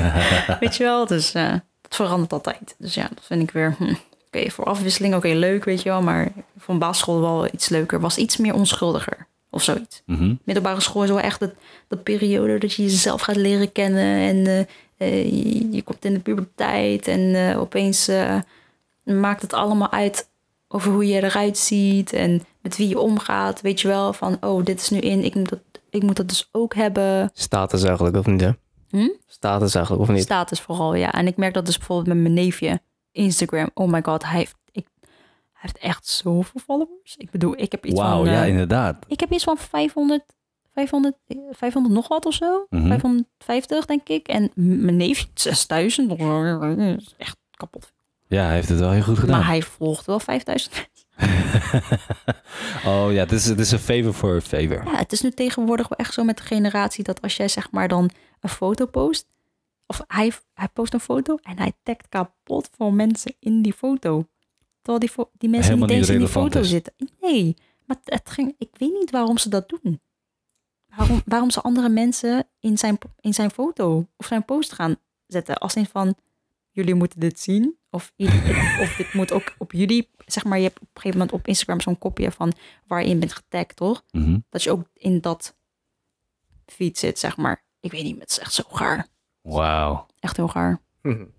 Weet je wel, dus uh, dat verandert altijd. Dus ja, dat vind ik weer... Hm oké, voor afwisseling, oké, leuk, weet je wel. Maar van basisschool wel iets leuker. Was iets meer onschuldiger of zoiets. Mm Middelbare school is wel echt dat, dat periode dat je jezelf gaat leren kennen. En eh, eh, je, komt in de puberteit en eh, opeens maakt het allemaal uit over hoe je eruit ziet en met wie je omgaat. Weet je wel van, oh, dit is nu in, ik moet dat, ik moet dat dus ook hebben. Status eigenlijk, of niet hè? Hm? Status eigenlijk, of niet? Status vooral, ja. En ik merk dat dus bijvoorbeeld met mijn neefje. Instagram. Oh my god, hij heeft, hij heeft echt zoveel followers. Ik bedoel, ik heb iets wow, van... ja, eh, inderdaad. Ik heb iets van 500, 500, 500 nog wat of zo. Mm 550, denk ik. En mijn neef 6000. Echt kapot. Ja, hij heeft het wel heel goed gedaan. Maar hij volgt wel 5000 oh ja, het is, is een favor voor een favor. Ja, het is nu tegenwoordig wel echt zo met de generatie dat als jij zeg maar dan een foto post, of hij, hij post een foto en hij tagt kapot voor mensen in die foto. Terwijl die, die mensen eens in die foto zitten. Nee, maar het ging, ik weet niet waarom ze dat doen. Waarom, waarom ze andere mensen in zijn, in zijn foto of zijn post gaan zetten. Als een van, jullie moeten dit zien. Of, of dit moet ook op jullie, zeg maar, je hebt op een gegeven moment op Instagram zo'n kopje van waar je bent getagd, toch? Mhm. Dat je ook in dat feed zit, zeg maar. Ik weet niet, het is echt zo gaar. Wauw. Echt heel gaar. Mm -hmm.